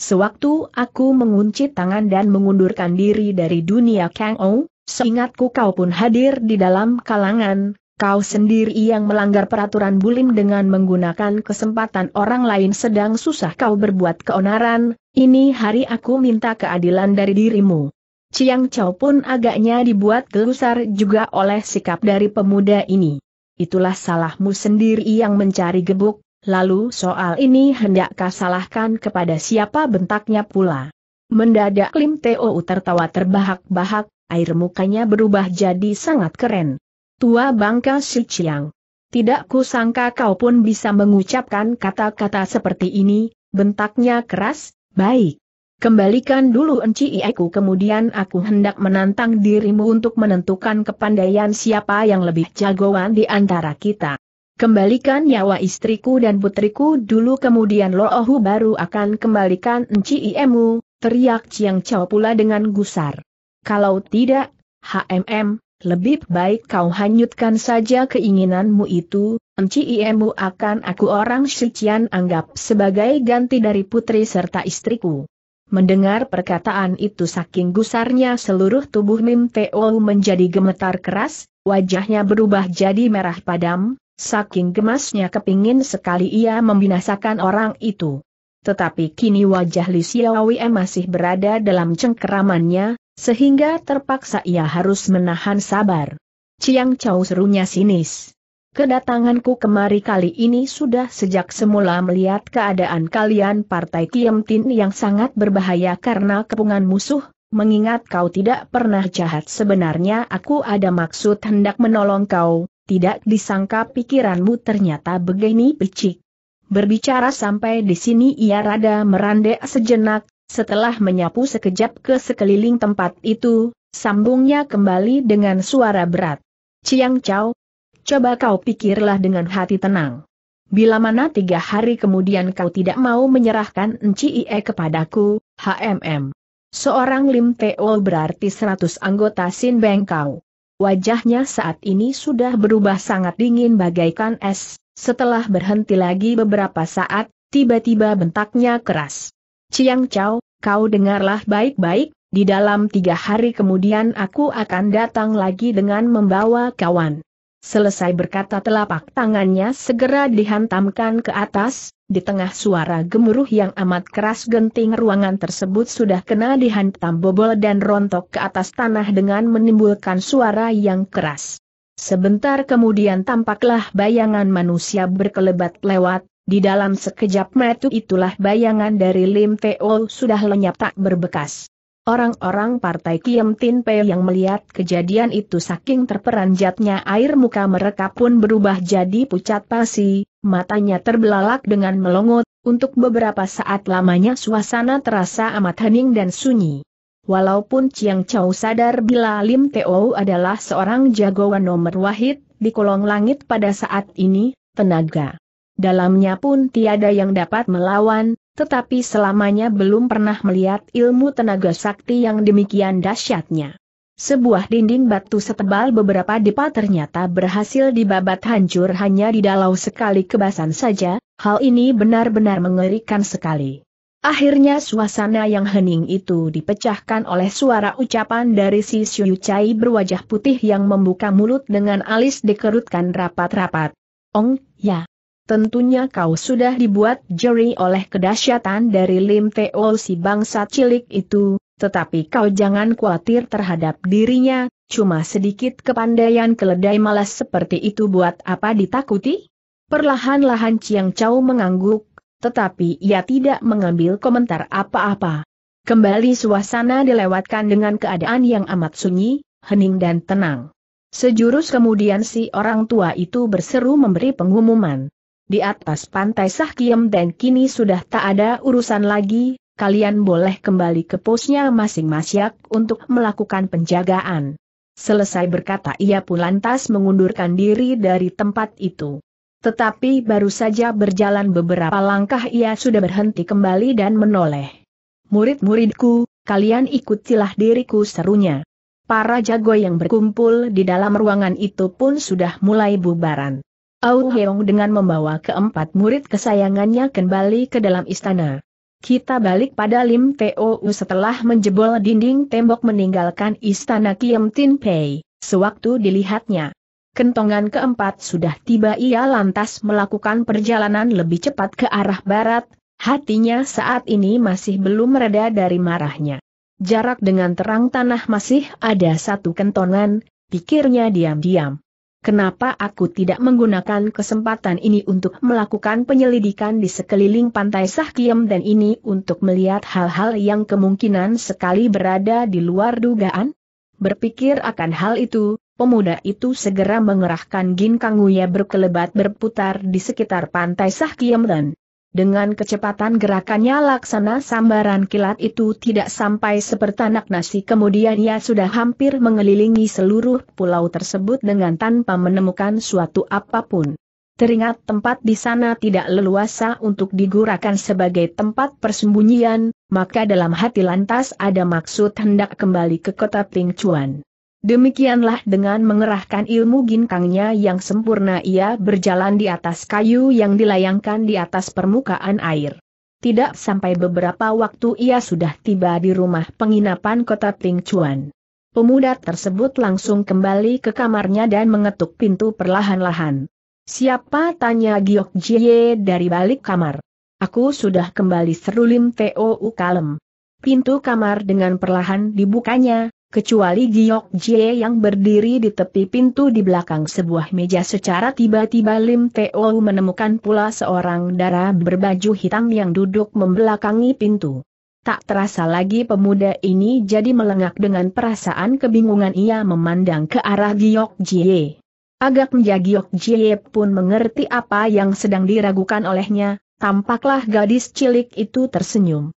Sewaktu aku mengunci tangan dan mengundurkan diri dari dunia Kang Ong, seingatku kau pun hadir di dalam kalangan, Kau sendiri yang melanggar peraturan bulim dengan menggunakan kesempatan orang lain sedang susah kau berbuat keonaran, ini hari aku minta keadilan dari dirimu. Ciang Chow pun agaknya dibuat gelusar juga oleh sikap dari pemuda ini. Itulah salahmu sendiri yang mencari gebuk, lalu soal ini hendakkah salahkan kepada siapa bentaknya pula. Mendadak Lim Teo tertawa terbahak-bahak, air mukanya berubah jadi sangat keren. Tua Bangka Ciang, Tidak kusangka kau pun bisa mengucapkan kata-kata seperti ini, bentaknya keras, baik. Kembalikan dulu enci aku kemudian aku hendak menantang dirimu untuk menentukan kepandaian siapa yang lebih jagoan di antara kita. Kembalikan nyawa istriku dan putriku dulu kemudian Loohu baru akan kembalikan enci iemu, teriak Chiang Chao pula dengan gusar. Kalau tidak, HMM, lebih baik kau hanyutkan saja keinginanmu itu, Enci Iemu akan aku orang Shician anggap sebagai ganti dari putri serta istriku. Mendengar perkataan itu saking gusarnya seluruh tubuh Mim Teo menjadi gemetar keras, wajahnya berubah jadi merah padam, saking gemasnya kepingin sekali ia membinasakan orang itu tetapi kini wajah Li Xiaowei masih berada dalam cengkeramannya, sehingga terpaksa ia harus menahan sabar. Ciang Chao serunya sinis. Kedatanganku kemari kali ini sudah sejak semula melihat keadaan kalian partai Kiem Tin yang sangat berbahaya karena kepungan musuh, mengingat kau tidak pernah jahat sebenarnya aku ada maksud hendak menolong kau, tidak disangka pikiranmu ternyata begini picik. Berbicara sampai di sini ia rada merandek sejenak, setelah menyapu sekejap ke sekeliling tempat itu, sambungnya kembali dengan suara berat. Ciang Chow, coba kau pikirlah dengan hati tenang. Bila mana tiga hari kemudian kau tidak mau menyerahkan Nci IE kepadaku, HMM. Seorang Lim Teo berarti seratus anggota Sin Beng kau. Wajahnya saat ini sudah berubah sangat dingin bagaikan es, setelah berhenti lagi beberapa saat, tiba-tiba bentaknya keras. Ciang Chow, kau dengarlah baik-baik, di dalam tiga hari kemudian aku akan datang lagi dengan membawa kawan. Selesai berkata telapak tangannya segera dihantamkan ke atas, di tengah suara gemuruh yang amat keras genting ruangan tersebut sudah kena dihantam bobol dan rontok ke atas tanah dengan menimbulkan suara yang keras. Sebentar kemudian tampaklah bayangan manusia berkelebat lewat, di dalam sekejap metu itulah bayangan dari Lim Teo sudah lenyap tak berbekas. Orang-orang partai Kiem Tin Pei yang melihat kejadian itu saking terperanjatnya air muka mereka pun berubah jadi pucat pasi, matanya terbelalak dengan melongot, untuk beberapa saat lamanya suasana terasa amat hening dan sunyi. Walaupun Chiang Chau sadar bila Lim Teo adalah seorang jagoan nomor wahid, di kolong langit pada saat ini, tenaga dalamnya pun tiada yang dapat melawan, tetapi selamanya belum pernah melihat ilmu tenaga sakti yang demikian dahsyatnya. Sebuah dinding batu setebal beberapa depa ternyata berhasil dibabat hancur hanya di dalau sekali kebasan saja, hal ini benar-benar mengerikan sekali. Akhirnya suasana yang hening itu dipecahkan oleh suara ucapan dari si Siu Chai berwajah putih yang membuka mulut dengan alis dikerutkan rapat-rapat. Ong, ya. Tentunya kau sudah dibuat jeri oleh kedahsyatan dari Lim Teo si bangsa cilik itu, tetapi kau jangan khawatir terhadap dirinya, cuma sedikit kepandaian keledai malas seperti itu buat apa ditakuti? Perlahan-lahan Chiang Chau mengangguk, tetapi ia tidak mengambil komentar apa-apa. Kembali suasana dilewatkan dengan keadaan yang amat sunyi, hening dan tenang. Sejurus kemudian si orang tua itu berseru memberi pengumuman. Di atas pantai Sahkiem dan kini sudah tak ada urusan lagi, kalian boleh kembali ke posnya masing-masing untuk melakukan penjagaan. Selesai berkata ia pun lantas mengundurkan diri dari tempat itu. Tetapi baru saja berjalan beberapa langkah ia sudah berhenti kembali dan menoleh. Murid-muridku, kalian ikutilah diriku serunya. Para jago yang berkumpul di dalam ruangan itu pun sudah mulai bubaran. Au Heong dengan membawa keempat murid kesayangannya kembali ke dalam istana. Kita balik pada Lim Teo setelah menjebol dinding tembok meninggalkan istana Kiem Tin Pei, sewaktu dilihatnya. Kentongan keempat sudah tiba ia lantas melakukan perjalanan lebih cepat ke arah barat, hatinya saat ini masih belum reda dari marahnya. Jarak dengan terang tanah masih ada satu kentongan, pikirnya diam-diam. Kenapa aku tidak menggunakan kesempatan ini untuk melakukan penyelidikan di sekeliling pantai Sahkiem dan ini untuk melihat hal-hal yang kemungkinan sekali berada di luar dugaan? Berpikir akan hal itu, Pemuda itu segera mengerahkan ginkanguya berkelebat berputar di sekitar pantai Sahkiemlen. Dengan kecepatan gerakannya laksana sambaran kilat itu tidak sampai sepertanak nasi kemudian ia sudah hampir mengelilingi seluruh pulau tersebut dengan tanpa menemukan suatu apapun. Teringat tempat di sana tidak leluasa untuk digurakan sebagai tempat persembunyian, maka dalam hati lantas ada maksud hendak kembali ke kota Pingcuan. Demikianlah dengan mengerahkan ilmu ginkangnya yang sempurna ia berjalan di atas kayu yang dilayangkan di atas permukaan air. Tidak sampai beberapa waktu ia sudah tiba di rumah penginapan kota Ting Chuan. Pemuda tersebut langsung kembali ke kamarnya dan mengetuk pintu perlahan-lahan. Siapa tanya Giok Jie dari balik kamar? Aku sudah kembali serulim T.O.U. Kalem. Pintu kamar dengan perlahan dibukanya, kecuali Giok Jie yang berdiri di tepi pintu di belakang sebuah meja secara tiba-tiba Lim Teo menemukan pula seorang darah berbaju hitam yang duduk membelakangi pintu. Tak terasa lagi pemuda ini jadi melengak dengan perasaan kebingungan ia memandang ke arah Giok Jie. Agaknya Giok Jie pun mengerti apa yang sedang diragukan olehnya, tampaklah gadis cilik itu tersenyum.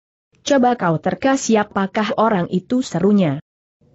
Coba kau terka siapakah orang itu serunya.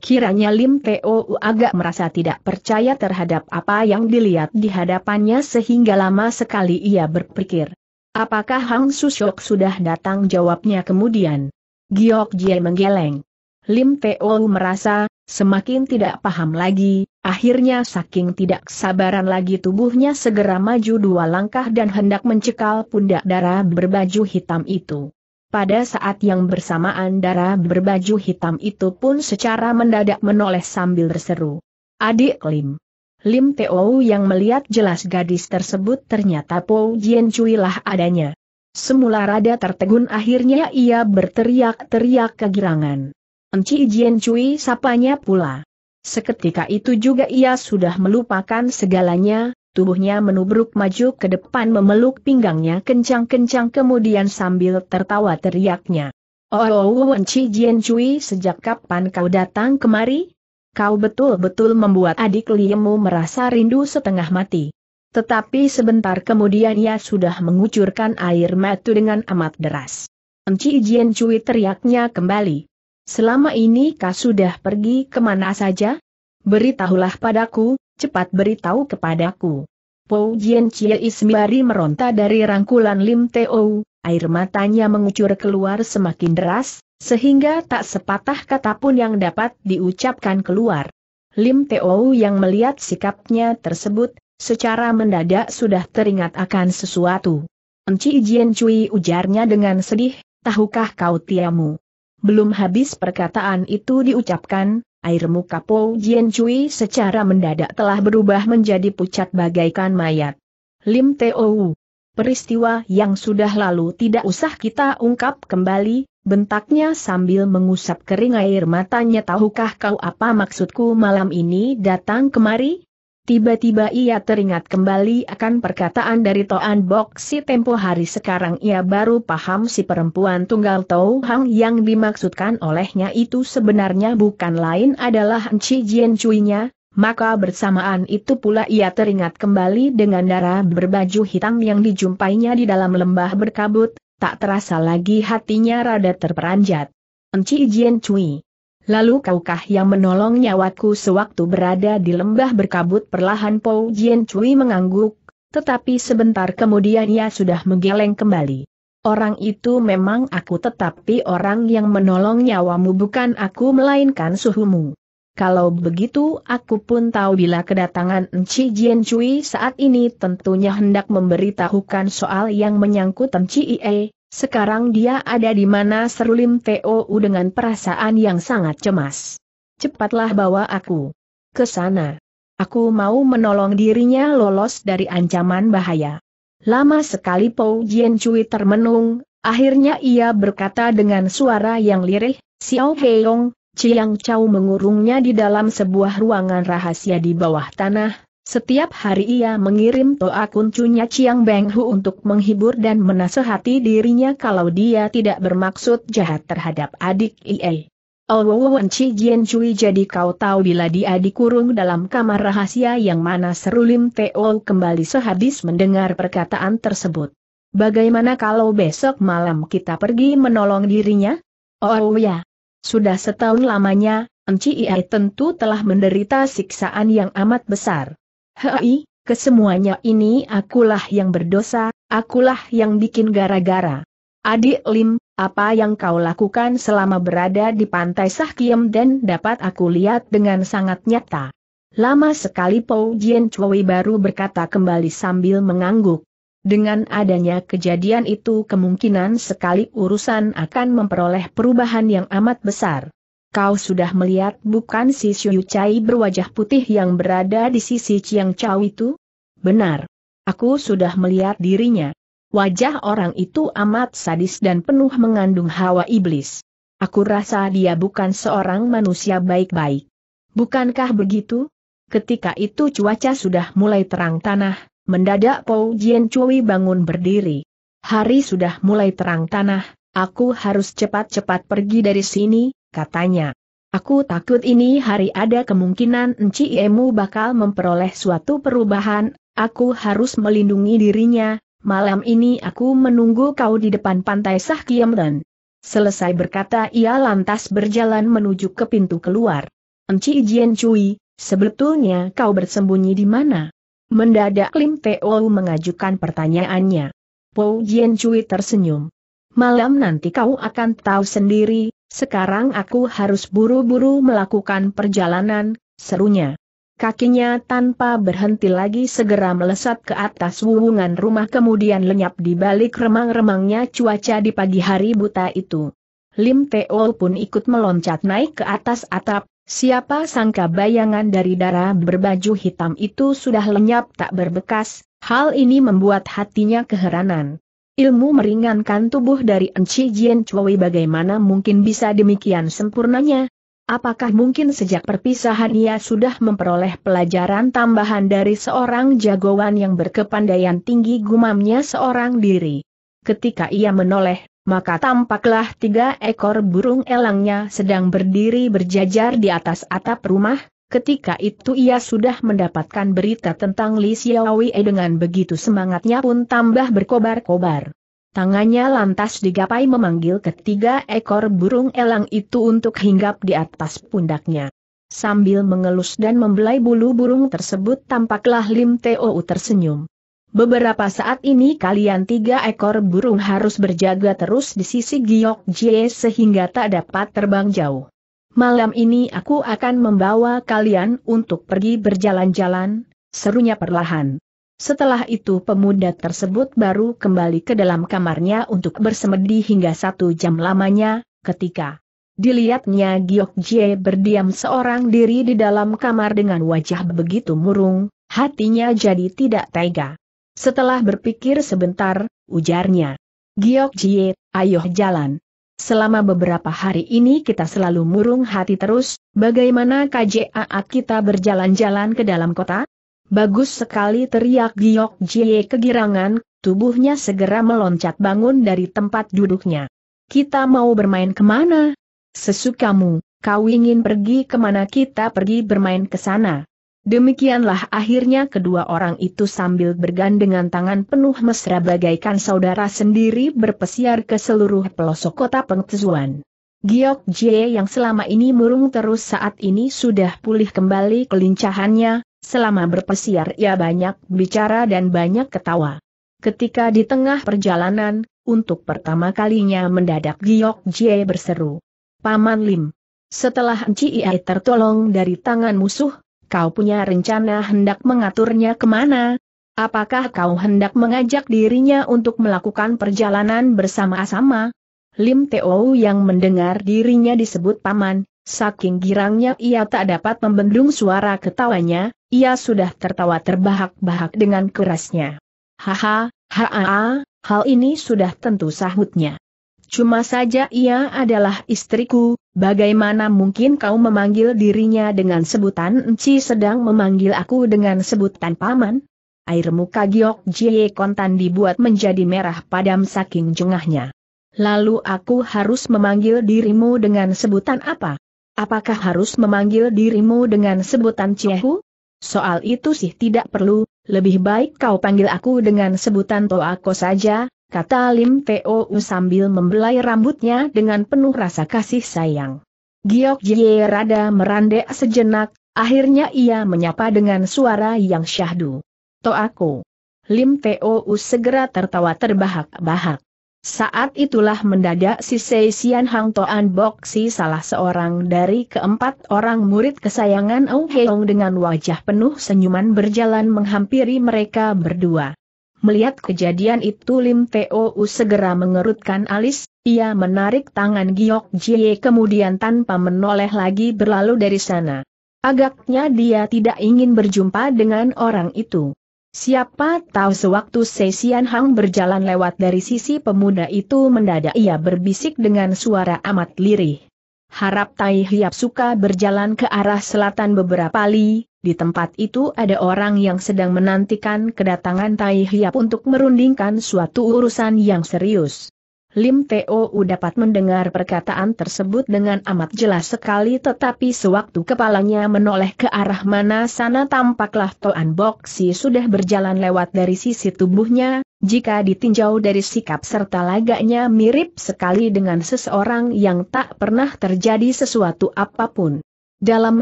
Kiranya Lim Teo agak merasa tidak percaya terhadap apa yang dilihat di hadapannya sehingga lama sekali ia berpikir. Apakah Hang Susyok sudah datang jawabnya kemudian? Giok Jie menggeleng. Lim Teo merasa, semakin tidak paham lagi, akhirnya saking tidak sabaran lagi tubuhnya segera maju dua langkah dan hendak mencekal pundak darah berbaju hitam itu. Pada saat yang bersamaan darah berbaju hitam itu pun secara mendadak menoleh sambil berseru. Adik Lim. Lim Teo yang melihat jelas gadis tersebut ternyata Po Jian Cui lah adanya. Semula rada tertegun akhirnya ia berteriak-teriak kegirangan. Enci Jian Cui sapanya pula. Seketika itu juga ia sudah melupakan segalanya, Tubuhnya menubruk maju ke depan memeluk pinggangnya kencang-kencang kemudian sambil tertawa teriaknya. Oh, oh Wen Chi Jian Cui sejak kapan kau datang kemari? Kau betul-betul membuat adik Liemu merasa rindu setengah mati. Tetapi sebentar kemudian ia sudah mengucurkan air mata dengan amat deras. Wen Jian Cui teriaknya kembali. Selama ini kau sudah pergi kemana saja? Beritahulah padaku, cepat beritahu kepadaku. Po Jian Chie Ismari meronta dari rangkulan Lim Teo, air matanya mengucur keluar semakin deras, sehingga tak sepatah kata pun yang dapat diucapkan keluar. Lim Teo yang melihat sikapnya tersebut, secara mendadak sudah teringat akan sesuatu. Enci Jian Cui ujarnya dengan sedih, tahukah kau tiamu? Belum habis perkataan itu diucapkan, Air muka Po Jien Cui secara mendadak telah berubah menjadi pucat bagaikan mayat. Lim Teo Peristiwa yang sudah lalu tidak usah kita ungkap kembali, bentaknya sambil mengusap kering air matanya tahukah kau apa maksudku malam ini datang kemari? Tiba-tiba ia teringat kembali akan perkataan dari Toan Bok si tempo hari sekarang ia baru paham si perempuan tunggal Tau Hang yang dimaksudkan olehnya itu sebenarnya bukan lain adalah Enci Jian Cui-nya, maka bersamaan itu pula ia teringat kembali dengan darah berbaju hitam yang dijumpainya di dalam lembah berkabut, tak terasa lagi hatinya rada terperanjat. Enci Jian Cui Lalu kaukah yang menolong nyawaku sewaktu berada di lembah berkabut perlahan Po Jian Cui mengangguk, tetapi sebentar kemudian ia sudah menggeleng kembali. Orang itu memang aku tetapi orang yang menolong nyawamu bukan aku melainkan suhumu. Kalau begitu aku pun tahu bila kedatangan Enci Jian Cui saat ini tentunya hendak memberitahukan soal yang menyangkut Enci Ie, sekarang dia ada di mana seru Lim dengan perasaan yang sangat cemas. Cepatlah bawa aku ke sana. Aku mau menolong dirinya lolos dari ancaman bahaya. Lama sekali Po Jian Cui termenung, akhirnya ia berkata dengan suara yang lirih, Xiao Heong, Chiang Chao mengurungnya di dalam sebuah ruangan rahasia di bawah tanah, setiap hari ia mengirim Toa Kuncunya Chiang Beng Hu untuk menghibur dan menasehati dirinya kalau dia tidak bermaksud jahat terhadap adik Ie. Owen oh, oh, oh, Chi Jian Cui jadi kau tahu bila dia dikurung dalam kamar rahasia yang mana seru Lim Teo kembali sehabis mendengar perkataan tersebut. Bagaimana kalau besok malam kita pergi menolong dirinya? Oh ya, sudah setahun lamanya, Enci Ie tentu telah menderita siksaan yang amat besar. Hei, kesemuanya ini akulah yang berdosa, akulah yang bikin gara-gara. Adik Lim, apa yang kau lakukan selama berada di pantai Sahkiem dan dapat aku lihat dengan sangat nyata. Lama sekali Pau Jien Chui baru berkata kembali sambil mengangguk. Dengan adanya kejadian itu kemungkinan sekali urusan akan memperoleh perubahan yang amat besar. Kau sudah melihat bukan si Xiu Cai berwajah putih yang berada di sisi Chiang Chao itu? Benar. Aku sudah melihat dirinya. Wajah orang itu amat sadis dan penuh mengandung hawa iblis. Aku rasa dia bukan seorang manusia baik-baik. Bukankah begitu? Ketika itu cuaca sudah mulai terang tanah, mendadak Pou Jian Cui bangun berdiri. Hari sudah mulai terang tanah, aku harus cepat-cepat pergi dari sini, katanya. Aku takut ini hari ada kemungkinan Enci Emu bakal memperoleh suatu perubahan, aku harus melindungi dirinya, malam ini aku menunggu kau di depan pantai Sah Sahkiamren. Selesai berkata ia lantas berjalan menuju ke pintu keluar. Enci Jian Cui, sebetulnya kau bersembunyi di mana? Mendadak Lim Teo mengajukan pertanyaannya. Po Jian Cui tersenyum. Malam nanti kau akan tahu sendiri, sekarang aku harus buru-buru melakukan perjalanan, serunya. Kakinya tanpa berhenti lagi segera melesat ke atas wuwungan rumah kemudian lenyap di balik remang-remangnya cuaca di pagi hari buta itu. Lim Teo pun ikut meloncat naik ke atas atap, siapa sangka bayangan dari darah berbaju hitam itu sudah lenyap tak berbekas, hal ini membuat hatinya keheranan. Ilmu meringankan tubuh dari Enci Jian Chui bagaimana mungkin bisa demikian sempurnanya? Apakah mungkin sejak perpisahan ia sudah memperoleh pelajaran tambahan dari seorang jagoan yang berkepandaian tinggi gumamnya seorang diri? Ketika ia menoleh, maka tampaklah tiga ekor burung elangnya sedang berdiri berjajar di atas atap rumah, Ketika itu ia sudah mendapatkan berita tentang Li Xiaowei dengan begitu semangatnya pun tambah berkobar-kobar. Tangannya lantas digapai memanggil ketiga ekor burung elang itu untuk hinggap di atas pundaknya. Sambil mengelus dan membelai bulu burung tersebut tampaklah Lim Teo tersenyum. Beberapa saat ini kalian tiga ekor burung harus berjaga terus di sisi Giok Jie sehingga tak dapat terbang jauh malam ini aku akan membawa kalian untuk pergi berjalan-jalan, serunya perlahan. Setelah itu pemuda tersebut baru kembali ke dalam kamarnya untuk bersemedi hingga satu jam lamanya, ketika dilihatnya Giok Jie berdiam seorang diri di dalam kamar dengan wajah begitu murung, hatinya jadi tidak tega. Setelah berpikir sebentar, ujarnya. Giok Jie, ayo jalan. Selama beberapa hari ini kita selalu murung hati terus, bagaimana KJAA kita berjalan-jalan ke dalam kota? Bagus sekali teriak Giok Jie kegirangan, tubuhnya segera meloncat bangun dari tempat duduknya. Kita mau bermain kemana? Sesukamu, kau ingin pergi kemana kita pergi bermain ke sana. Demikianlah akhirnya kedua orang itu sambil bergandengan tangan penuh mesra bagaikan saudara sendiri berpesiar ke seluruh pelosok kota Pengtezuan. Giok Jie yang selama ini murung terus saat ini sudah pulih kembali kelincahannya, selama berpesiar ia banyak bicara dan banyak ketawa. Ketika di tengah perjalanan, untuk pertama kalinya mendadak Giok Jie berseru. Paman Lim. Setelah Encik tertolong dari tangan musuh, kau punya rencana hendak mengaturnya kemana? Apakah kau hendak mengajak dirinya untuk melakukan perjalanan bersama-sama? Lim Teo yang mendengar dirinya disebut paman, saking girangnya ia tak dapat membendung suara ketawanya, ia sudah tertawa terbahak-bahak dengan kerasnya. Haha, haa, hal ini sudah tentu sahutnya. Cuma saja ia adalah istriku, Bagaimana mungkin kau memanggil dirinya dengan sebutan Enci sedang memanggil aku dengan sebutan Paman? Air muka Giok Jie Kontan dibuat menjadi merah padam saking jengahnya. Lalu aku harus memanggil dirimu dengan sebutan apa? Apakah harus memanggil dirimu dengan sebutan Ciehu? Soal itu sih tidak perlu, lebih baik kau panggil aku dengan sebutan Toako saja, kata Lim Pou sambil membelai rambutnya dengan penuh rasa kasih sayang. Giok Jie rada merandek sejenak, akhirnya ia menyapa dengan suara yang syahdu. "To aku." Lim Pou segera tertawa terbahak-bahak. Saat itulah mendadak si Sei Sian Hang Toan Bok si salah seorang dari keempat orang murid kesayangan Au Heong dengan wajah penuh senyuman berjalan menghampiri mereka berdua. Melihat kejadian itu Lim Teo segera mengerutkan alis, ia menarik tangan Giok Jie kemudian tanpa menoleh lagi berlalu dari sana. Agaknya dia tidak ingin berjumpa dengan orang itu. Siapa tahu sewaktu Sesian Hang berjalan lewat dari sisi pemuda itu mendadak ia berbisik dengan suara amat lirih. Harap Tai Hiap suka berjalan ke arah selatan beberapa li, di tempat itu ada orang yang sedang menantikan kedatangan Tai Hiap untuk merundingkan suatu urusan yang serius. Lim Teo dapat mendengar perkataan tersebut dengan amat jelas sekali tetapi sewaktu kepalanya menoleh ke arah mana sana tampaklah Toan Boksi sudah berjalan lewat dari sisi tubuhnya, jika ditinjau dari sikap serta lagaknya mirip sekali dengan seseorang yang tak pernah terjadi sesuatu apapun. Dalam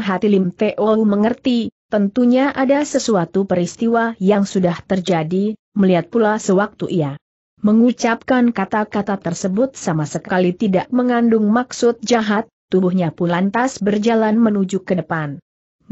hati Lim Teo mengerti, tentunya ada sesuatu peristiwa yang sudah terjadi, melihat pula sewaktu ia mengucapkan kata-kata tersebut sama sekali tidak mengandung maksud jahat, tubuhnya pun lantas berjalan menuju ke depan.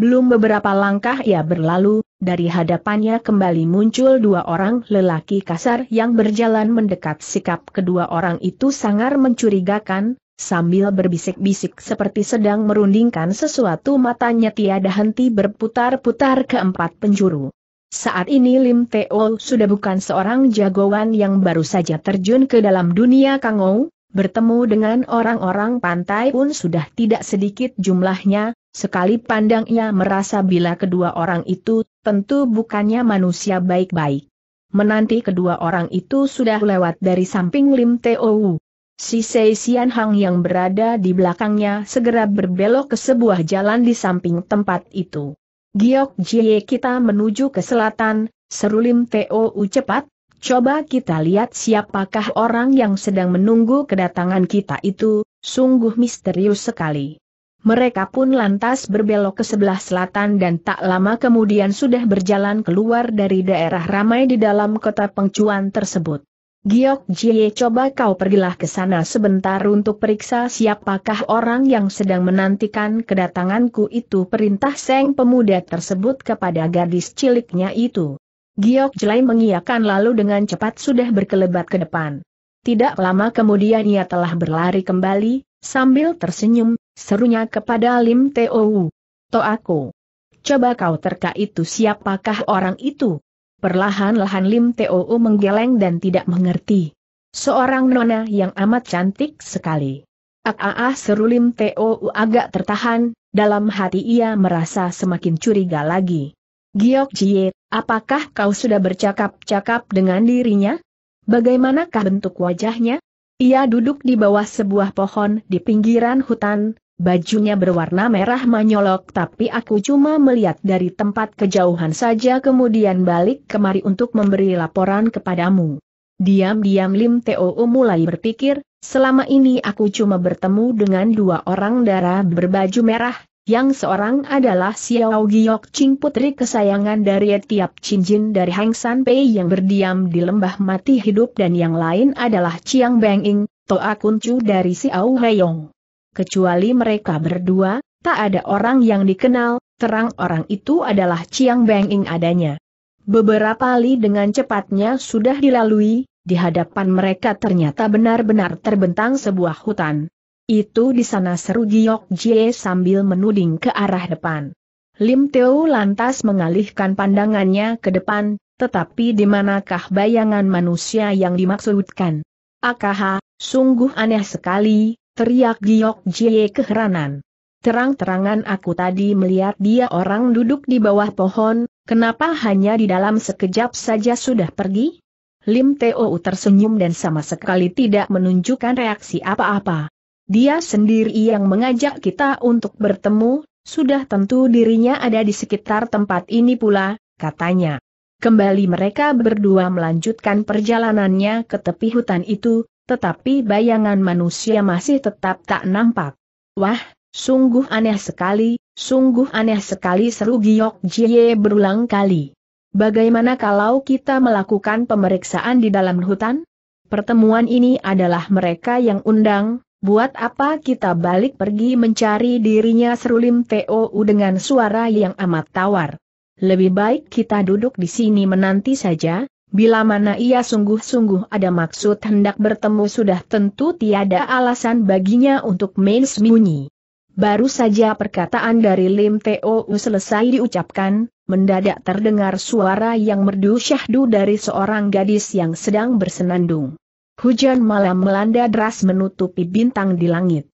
Belum beberapa langkah ia berlalu, dari hadapannya kembali muncul dua orang lelaki kasar yang berjalan mendekat sikap kedua orang itu sangar mencurigakan, Sambil berbisik-bisik seperti sedang merundingkan sesuatu matanya tiada henti berputar-putar ke empat penjuru. Saat ini Lim Teo sudah bukan seorang jagoan yang baru saja terjun ke dalam dunia Kangou, bertemu dengan orang-orang pantai pun sudah tidak sedikit jumlahnya, sekali pandangnya merasa bila kedua orang itu, tentu bukannya manusia baik-baik. Menanti kedua orang itu sudah lewat dari samping Lim Teo, Si Sei Sian Hang yang berada di belakangnya segera berbelok ke sebuah jalan di samping tempat itu. Giok Jie kita menuju ke selatan, seru Lim Teo cepat, coba kita lihat siapakah orang yang sedang menunggu kedatangan kita itu, sungguh misterius sekali. Mereka pun lantas berbelok ke sebelah selatan dan tak lama kemudian sudah berjalan keluar dari daerah ramai di dalam kota pengcuan tersebut. Giok Jie coba kau pergilah ke sana sebentar untuk periksa siapakah orang yang sedang menantikan kedatanganku itu perintah Seng pemuda tersebut kepada gadis ciliknya itu. Giok Jelai mengiakan lalu dengan cepat sudah berkelebat ke depan. Tidak lama kemudian ia telah berlari kembali, sambil tersenyum, serunya kepada Lim Teowu. To aku. Coba kau terka itu siapakah orang itu? Perlahan-lahan Lim Tou menggeleng dan tidak mengerti. Seorang nona yang amat cantik sekali. Ah, ah, ah seru Lim Teo agak tertahan, dalam hati ia merasa semakin curiga lagi. Giok Jie, apakah kau sudah bercakap-cakap dengan dirinya? Bagaimanakah bentuk wajahnya? Ia duduk di bawah sebuah pohon di pinggiran hutan, Bajunya berwarna merah menyolok tapi aku cuma melihat dari tempat kejauhan saja kemudian balik kemari untuk memberi laporan kepadamu. Diam-diam Lim Teo mulai berpikir, selama ini aku cuma bertemu dengan dua orang darah berbaju merah, yang seorang adalah Xiao Giok Ching putri kesayangan dari tiap cincin dari Hang San Pei yang berdiam di lembah mati hidup dan yang lain adalah Chiang Beng Ing, Toa Kuncu dari Xiao Heyong kecuali mereka berdua, tak ada orang yang dikenal, terang orang itu adalah Chiang Beng Ing adanya. Beberapa li dengan cepatnya sudah dilalui, di hadapan mereka ternyata benar-benar terbentang sebuah hutan. Itu di sana seru Giok Jie sambil menuding ke arah depan. Lim Teo lantas mengalihkan pandangannya ke depan, tetapi di manakah bayangan manusia yang dimaksudkan? Akaha, sungguh aneh sekali, Teriak Giok Jie keheranan. Terang-terangan aku tadi melihat dia orang duduk di bawah pohon, kenapa hanya di dalam sekejap saja sudah pergi? Lim Teo tersenyum dan sama sekali tidak menunjukkan reaksi apa-apa. Dia sendiri yang mengajak kita untuk bertemu, sudah tentu dirinya ada di sekitar tempat ini pula, katanya. Kembali mereka berdua melanjutkan perjalanannya ke tepi hutan itu, tetapi bayangan manusia masih tetap tak nampak. Wah, sungguh aneh sekali, sungguh aneh sekali seru Giok Jie berulang kali. Bagaimana kalau kita melakukan pemeriksaan di dalam hutan? Pertemuan ini adalah mereka yang undang, buat apa kita balik pergi mencari dirinya serulim TOU dengan suara yang amat tawar. Lebih baik kita duduk di sini menanti saja, Bila mana ia sungguh-sungguh ada maksud hendak bertemu sudah tentu tiada alasan baginya untuk main sembunyi. Baru saja perkataan dari Lim Teo selesai diucapkan, mendadak terdengar suara yang merdu syahdu dari seorang gadis yang sedang bersenandung. Hujan malam melanda deras menutupi bintang di langit.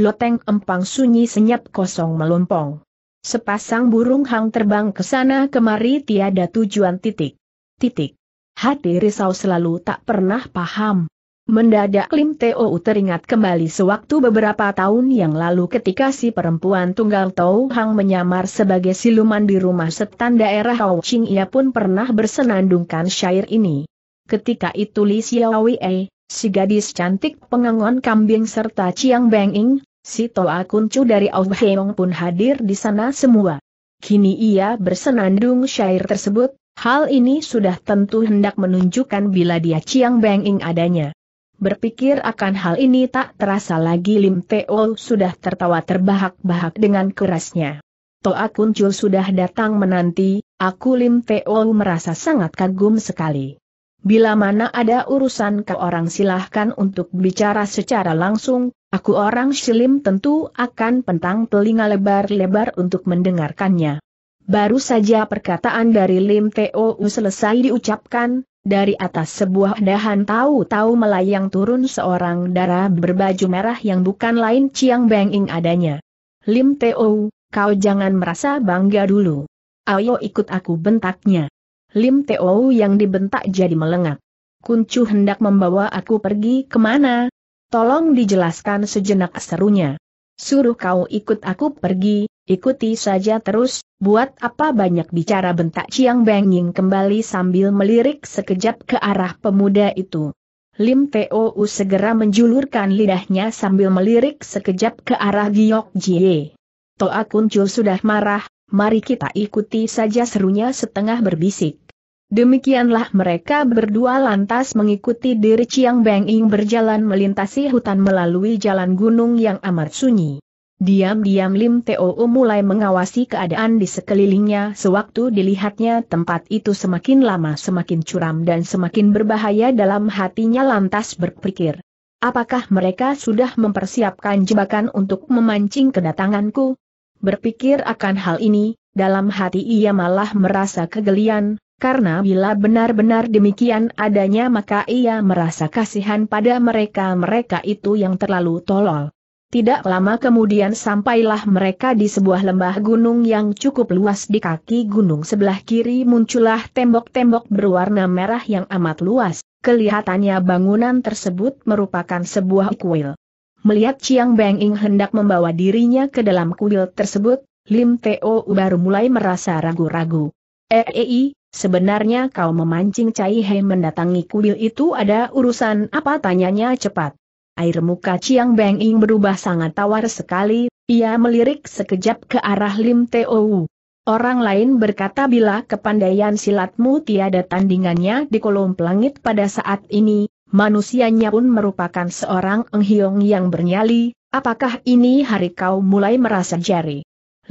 Loteng empang sunyi senyap kosong melompong. Sepasang burung hang terbang ke sana kemari tiada tujuan titik. Titik. Hati risau selalu tak pernah paham. Mendadak Lim Teo teringat kembali sewaktu beberapa tahun yang lalu ketika si perempuan tunggal Tau Hang menyamar sebagai siluman di rumah setan daerah Hau Ching ia pun pernah bersenandungkan syair ini. Ketika itu Li Xiaowei, si gadis cantik pengangon kambing serta Chiang Beng Ing, si Toa Kuncu dari Au Heong pun hadir di sana semua. Kini ia bersenandung syair tersebut, Hal ini sudah tentu hendak menunjukkan bila dia Chiang Beng adanya. Berpikir akan hal ini tak terasa lagi Lim Teo sudah tertawa terbahak-bahak dengan kerasnya. Toa Kuncul sudah datang menanti, aku Lim Teo merasa sangat kagum sekali. Bila mana ada urusan ke orang silahkan untuk bicara secara langsung, aku orang silim tentu akan pentang telinga lebar-lebar untuk mendengarkannya. Baru saja perkataan dari Lim Teo selesai diucapkan, dari atas sebuah dahan tahu-tahu melayang turun seorang darah berbaju merah yang bukan lain Chiang Beng Ing adanya. Lim Teo, kau jangan merasa bangga dulu. Ayo ikut aku bentaknya. Lim Teo yang dibentak jadi melengak. Kuncu hendak membawa aku pergi kemana? Tolong dijelaskan sejenak serunya. Suruh kau ikut aku pergi, Ikuti saja terus, buat apa banyak bicara bentak Chiang Benging kembali sambil melirik sekejap ke arah pemuda itu. Lim Tou segera menjulurkan lidahnya sambil melirik sekejap ke arah Giok Jie. Toa Kuncul sudah marah, mari kita ikuti saja serunya setengah berbisik. Demikianlah mereka berdua lantas mengikuti diri Chiang Beng Ying berjalan melintasi hutan melalui jalan gunung yang amat sunyi. Diam-diam Lim Teo mulai mengawasi keadaan di sekelilingnya sewaktu dilihatnya tempat itu semakin lama semakin curam dan semakin berbahaya dalam hatinya lantas berpikir. Apakah mereka sudah mempersiapkan jebakan untuk memancing kedatanganku? Berpikir akan hal ini, dalam hati ia malah merasa kegelian, karena bila benar-benar demikian adanya maka ia merasa kasihan pada mereka-mereka itu yang terlalu tolol. Tidak lama kemudian sampailah mereka di sebuah lembah gunung yang cukup luas di kaki gunung sebelah kiri muncullah tembok-tembok berwarna merah yang amat luas, kelihatannya bangunan tersebut merupakan sebuah kuil. Melihat Chiang Beng Ing hendak membawa dirinya ke dalam kuil tersebut, Lim Teo baru mulai merasa ragu-ragu. Eei, eh, eh, sebenarnya kau memancing Cai Hei mendatangi kuil itu ada urusan apa tanyanya cepat air muka Chiang Beng Ing berubah sangat tawar sekali, ia melirik sekejap ke arah Lim Teo. Orang lain berkata bila kepandaian silatmu tiada tandingannya di kolom pelangit pada saat ini, manusianya pun merupakan seorang enghiong yang bernyali, apakah ini hari kau mulai merasa jari?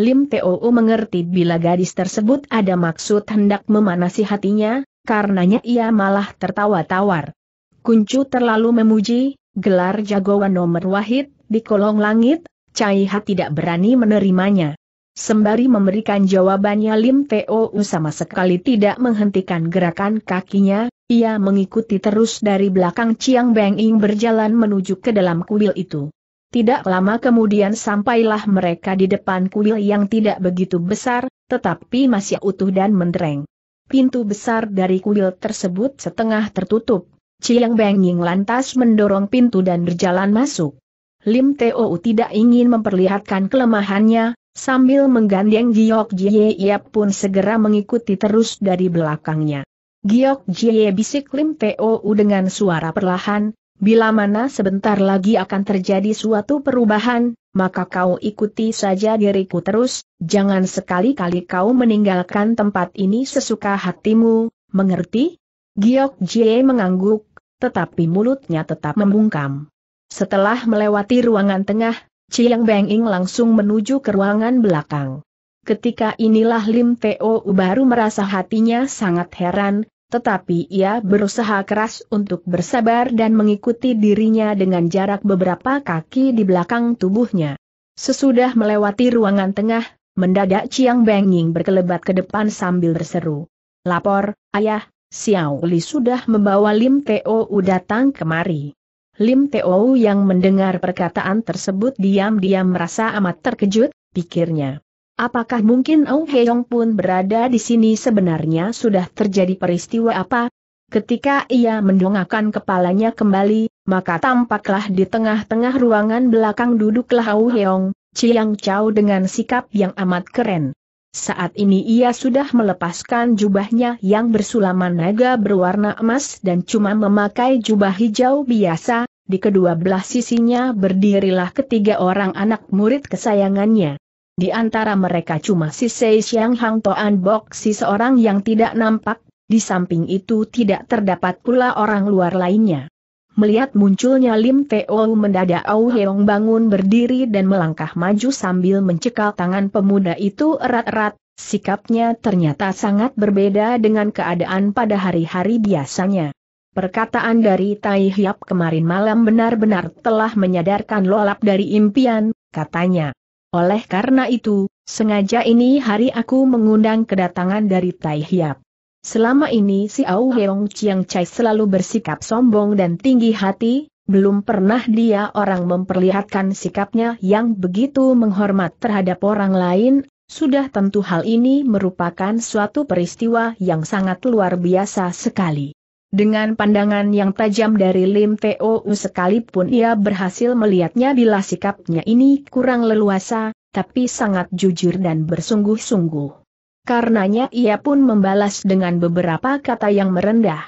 Lim Teo mengerti bila gadis tersebut ada maksud hendak memanasi hatinya, karenanya ia malah tertawa tawar. Kuncu terlalu memuji, gelar jagoan nomor wahid, di kolong langit, Caiha tidak berani menerimanya. Sembari memberikan jawabannya Lim Teo sama sekali tidak menghentikan gerakan kakinya, ia mengikuti terus dari belakang Chiang Beng Ing berjalan menuju ke dalam kuil itu. Tidak lama kemudian sampailah mereka di depan kuil yang tidak begitu besar, tetapi masih utuh dan mentereng. Pintu besar dari kuil tersebut setengah tertutup. Chiang Beng Ying lantas mendorong pintu dan berjalan masuk. Lim Teo tidak ingin memperlihatkan kelemahannya, sambil menggandeng Giok Jie ia pun segera mengikuti terus dari belakangnya. Giok Jie bisik Lim Teo dengan suara perlahan, bila mana sebentar lagi akan terjadi suatu perubahan, maka kau ikuti saja diriku terus, jangan sekali-kali kau meninggalkan tempat ini sesuka hatimu, mengerti? Giok Jie mengangguk, tetapi mulutnya tetap membungkam. Setelah melewati ruangan tengah, Chiang Benging langsung menuju ke ruangan belakang. Ketika inilah Lim Teo baru merasa hatinya sangat heran, tetapi ia berusaha keras untuk bersabar dan mengikuti dirinya dengan jarak beberapa kaki di belakang tubuhnya. Sesudah melewati ruangan tengah, mendadak Chiang Benging berkelebat ke depan sambil berseru. Lapor, ayah, Xiao Li sudah membawa Lim Teo datang kemari. Lim Teo yang mendengar perkataan tersebut diam-diam merasa amat terkejut, pikirnya. Apakah mungkin Ong Heong pun berada di sini sebenarnya sudah terjadi peristiwa apa? Ketika ia mendongakkan kepalanya kembali, maka tampaklah di tengah-tengah ruangan belakang duduklah Ong Heong, Chiang Chao dengan sikap yang amat keren. Saat ini ia sudah melepaskan jubahnya yang bersulaman naga berwarna emas dan cuma memakai jubah hijau biasa, di kedua belah sisinya berdirilah ketiga orang anak murid kesayangannya. Di antara mereka cuma si Sei Xiang Hang Toan Bok si seorang yang tidak nampak, di samping itu tidak terdapat pula orang luar lainnya. Melihat munculnya Lim Teo mendadak Au Heong bangun berdiri dan melangkah maju sambil mencekal tangan pemuda itu erat-erat, sikapnya ternyata sangat berbeda dengan keadaan pada hari-hari biasanya. Perkataan dari Tai Hiap kemarin malam benar-benar telah menyadarkan lolap dari impian, katanya. Oleh karena itu, sengaja ini hari aku mengundang kedatangan dari Tai Hiap. Selama ini si Au Heong Chiang Chai selalu bersikap sombong dan tinggi hati, belum pernah dia orang memperlihatkan sikapnya yang begitu menghormat terhadap orang lain, sudah tentu hal ini merupakan suatu peristiwa yang sangat luar biasa sekali. Dengan pandangan yang tajam dari Lim Teo sekalipun ia berhasil melihatnya bila sikapnya ini kurang leluasa, tapi sangat jujur dan bersungguh-sungguh. Karenanya ia pun membalas dengan beberapa kata yang merendah.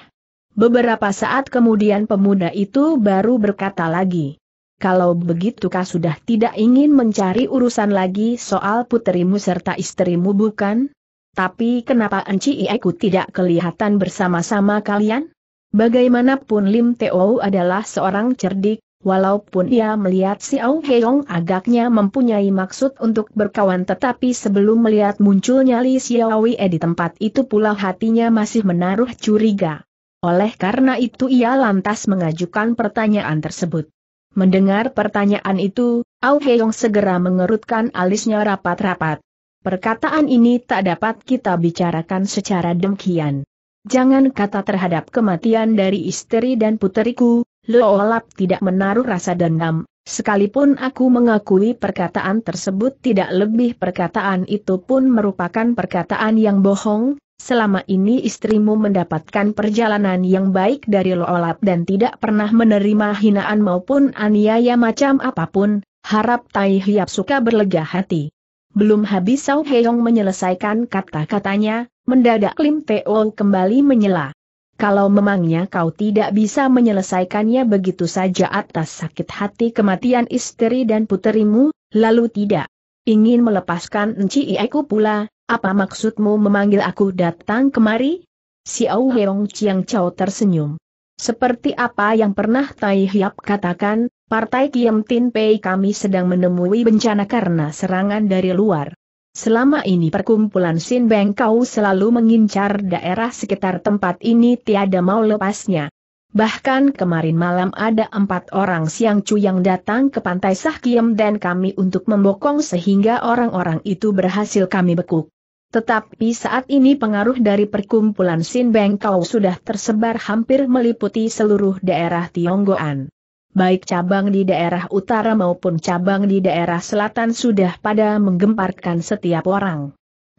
Beberapa saat kemudian pemuda itu baru berkata lagi. Kalau begitu kau sudah tidak ingin mencari urusan lagi soal puterimu serta istrimu bukan? Tapi kenapa Enci Ieku tidak kelihatan bersama-sama kalian? Bagaimanapun Lim Teo adalah seorang cerdik, Walaupun ia melihat si Au Heong agaknya mempunyai maksud untuk berkawan tetapi sebelum melihat munculnya Li Xiaowie eh, di tempat itu pula hatinya masih menaruh curiga. Oleh karena itu ia lantas mengajukan pertanyaan tersebut. Mendengar pertanyaan itu, Au Heong segera mengerutkan alisnya rapat-rapat. Perkataan ini tak dapat kita bicarakan secara demikian. Jangan kata terhadap kematian dari istri dan puteriku, Loolap tidak menaruh rasa dendam, sekalipun aku mengakui perkataan tersebut tidak lebih perkataan itu pun merupakan perkataan yang bohong, selama ini istrimu mendapatkan perjalanan yang baik dari Loolap dan tidak pernah menerima hinaan maupun aniaya macam apapun, harap Tai Hiap suka berlega hati. Belum habis Sao Heong menyelesaikan kata-katanya, mendadak Lim Teo oh kembali menyela. Kalau memangnya kau tidak bisa menyelesaikannya begitu saja atas sakit hati kematian istri dan puterimu, lalu tidak ingin melepaskan Enci Ieku pula, apa maksudmu memanggil aku datang kemari? Si Au Heong Chiang Chau tersenyum. Seperti apa yang pernah Tai Hiap katakan, Partai Kiem Tin Pei kami sedang menemui bencana karena serangan dari luar. Selama ini perkumpulan Sin Beng Kau selalu mengincar daerah sekitar tempat ini tiada mau lepasnya. Bahkan kemarin malam ada empat orang siang cu yang datang ke pantai Sahkiem dan kami untuk membokong sehingga orang-orang itu berhasil kami bekuk. Tetapi saat ini pengaruh dari perkumpulan Sin Beng Kau sudah tersebar hampir meliputi seluruh daerah Tionggoan baik cabang di daerah utara maupun cabang di daerah selatan sudah pada menggemparkan setiap orang.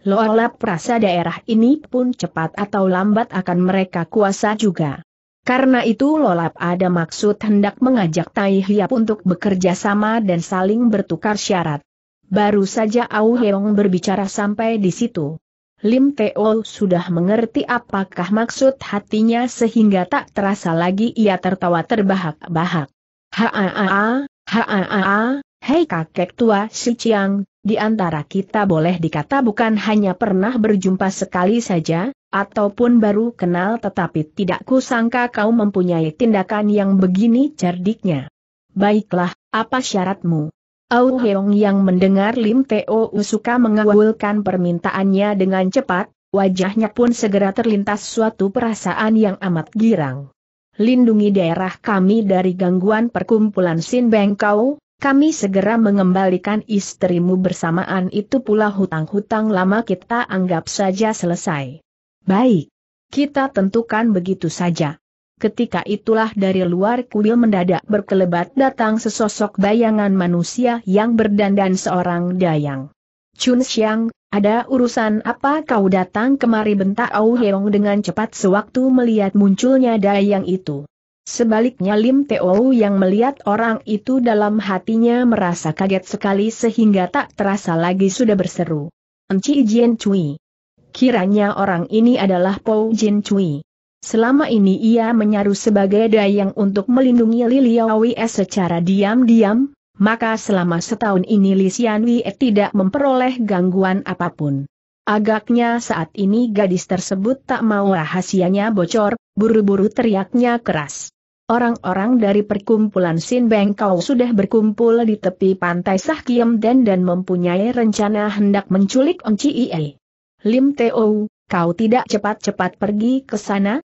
Loalap rasa daerah ini pun cepat atau lambat akan mereka kuasa juga. Karena itu Lolap ada maksud hendak mengajak Tai Hiap untuk bekerja sama dan saling bertukar syarat. Baru saja Au Heong berbicara sampai di situ. Lim Teo sudah mengerti apakah maksud hatinya sehingga tak terasa lagi ia tertawa terbahak-bahak. Haa, haa, hei kakek tua si Ciang, di antara kita boleh dikata bukan hanya pernah berjumpa sekali saja, ataupun baru kenal tetapi tidak kusangka kau mempunyai tindakan yang begini cerdiknya. Baiklah, apa syaratmu? Au Heong yang mendengar Lim Teo suka mengawulkan permintaannya dengan cepat, wajahnya pun segera terlintas suatu perasaan yang amat girang lindungi daerah kami dari gangguan perkumpulan Sin Bengkau, kami segera mengembalikan istrimu bersamaan itu pula hutang-hutang lama kita anggap saja selesai. Baik. Kita tentukan begitu saja. Ketika itulah dari luar kuil mendadak berkelebat datang sesosok bayangan manusia yang berdandan seorang dayang. Chun Xiang, ada urusan apa kau datang kemari bentak Au Heong dengan cepat sewaktu melihat munculnya dayang itu. Sebaliknya Lim Teo yang melihat orang itu dalam hatinya merasa kaget sekali sehingga tak terasa lagi sudah berseru. Enci Jian Cui. Kiranya orang ini adalah Po Jin Cui. Selama ini ia menyaruh sebagai dayang untuk melindungi Liliawi secara diam-diam, maka selama setahun ini Li tidak memperoleh gangguan apapun. Agaknya saat ini gadis tersebut tak mau rahasianya bocor, buru-buru teriaknya keras. Orang-orang dari perkumpulan Sin Bengkau sudah berkumpul di tepi pantai Kiem Den dan mempunyai rencana hendak menculik Onci Ie. Lim Teo, kau tidak cepat-cepat pergi ke sana?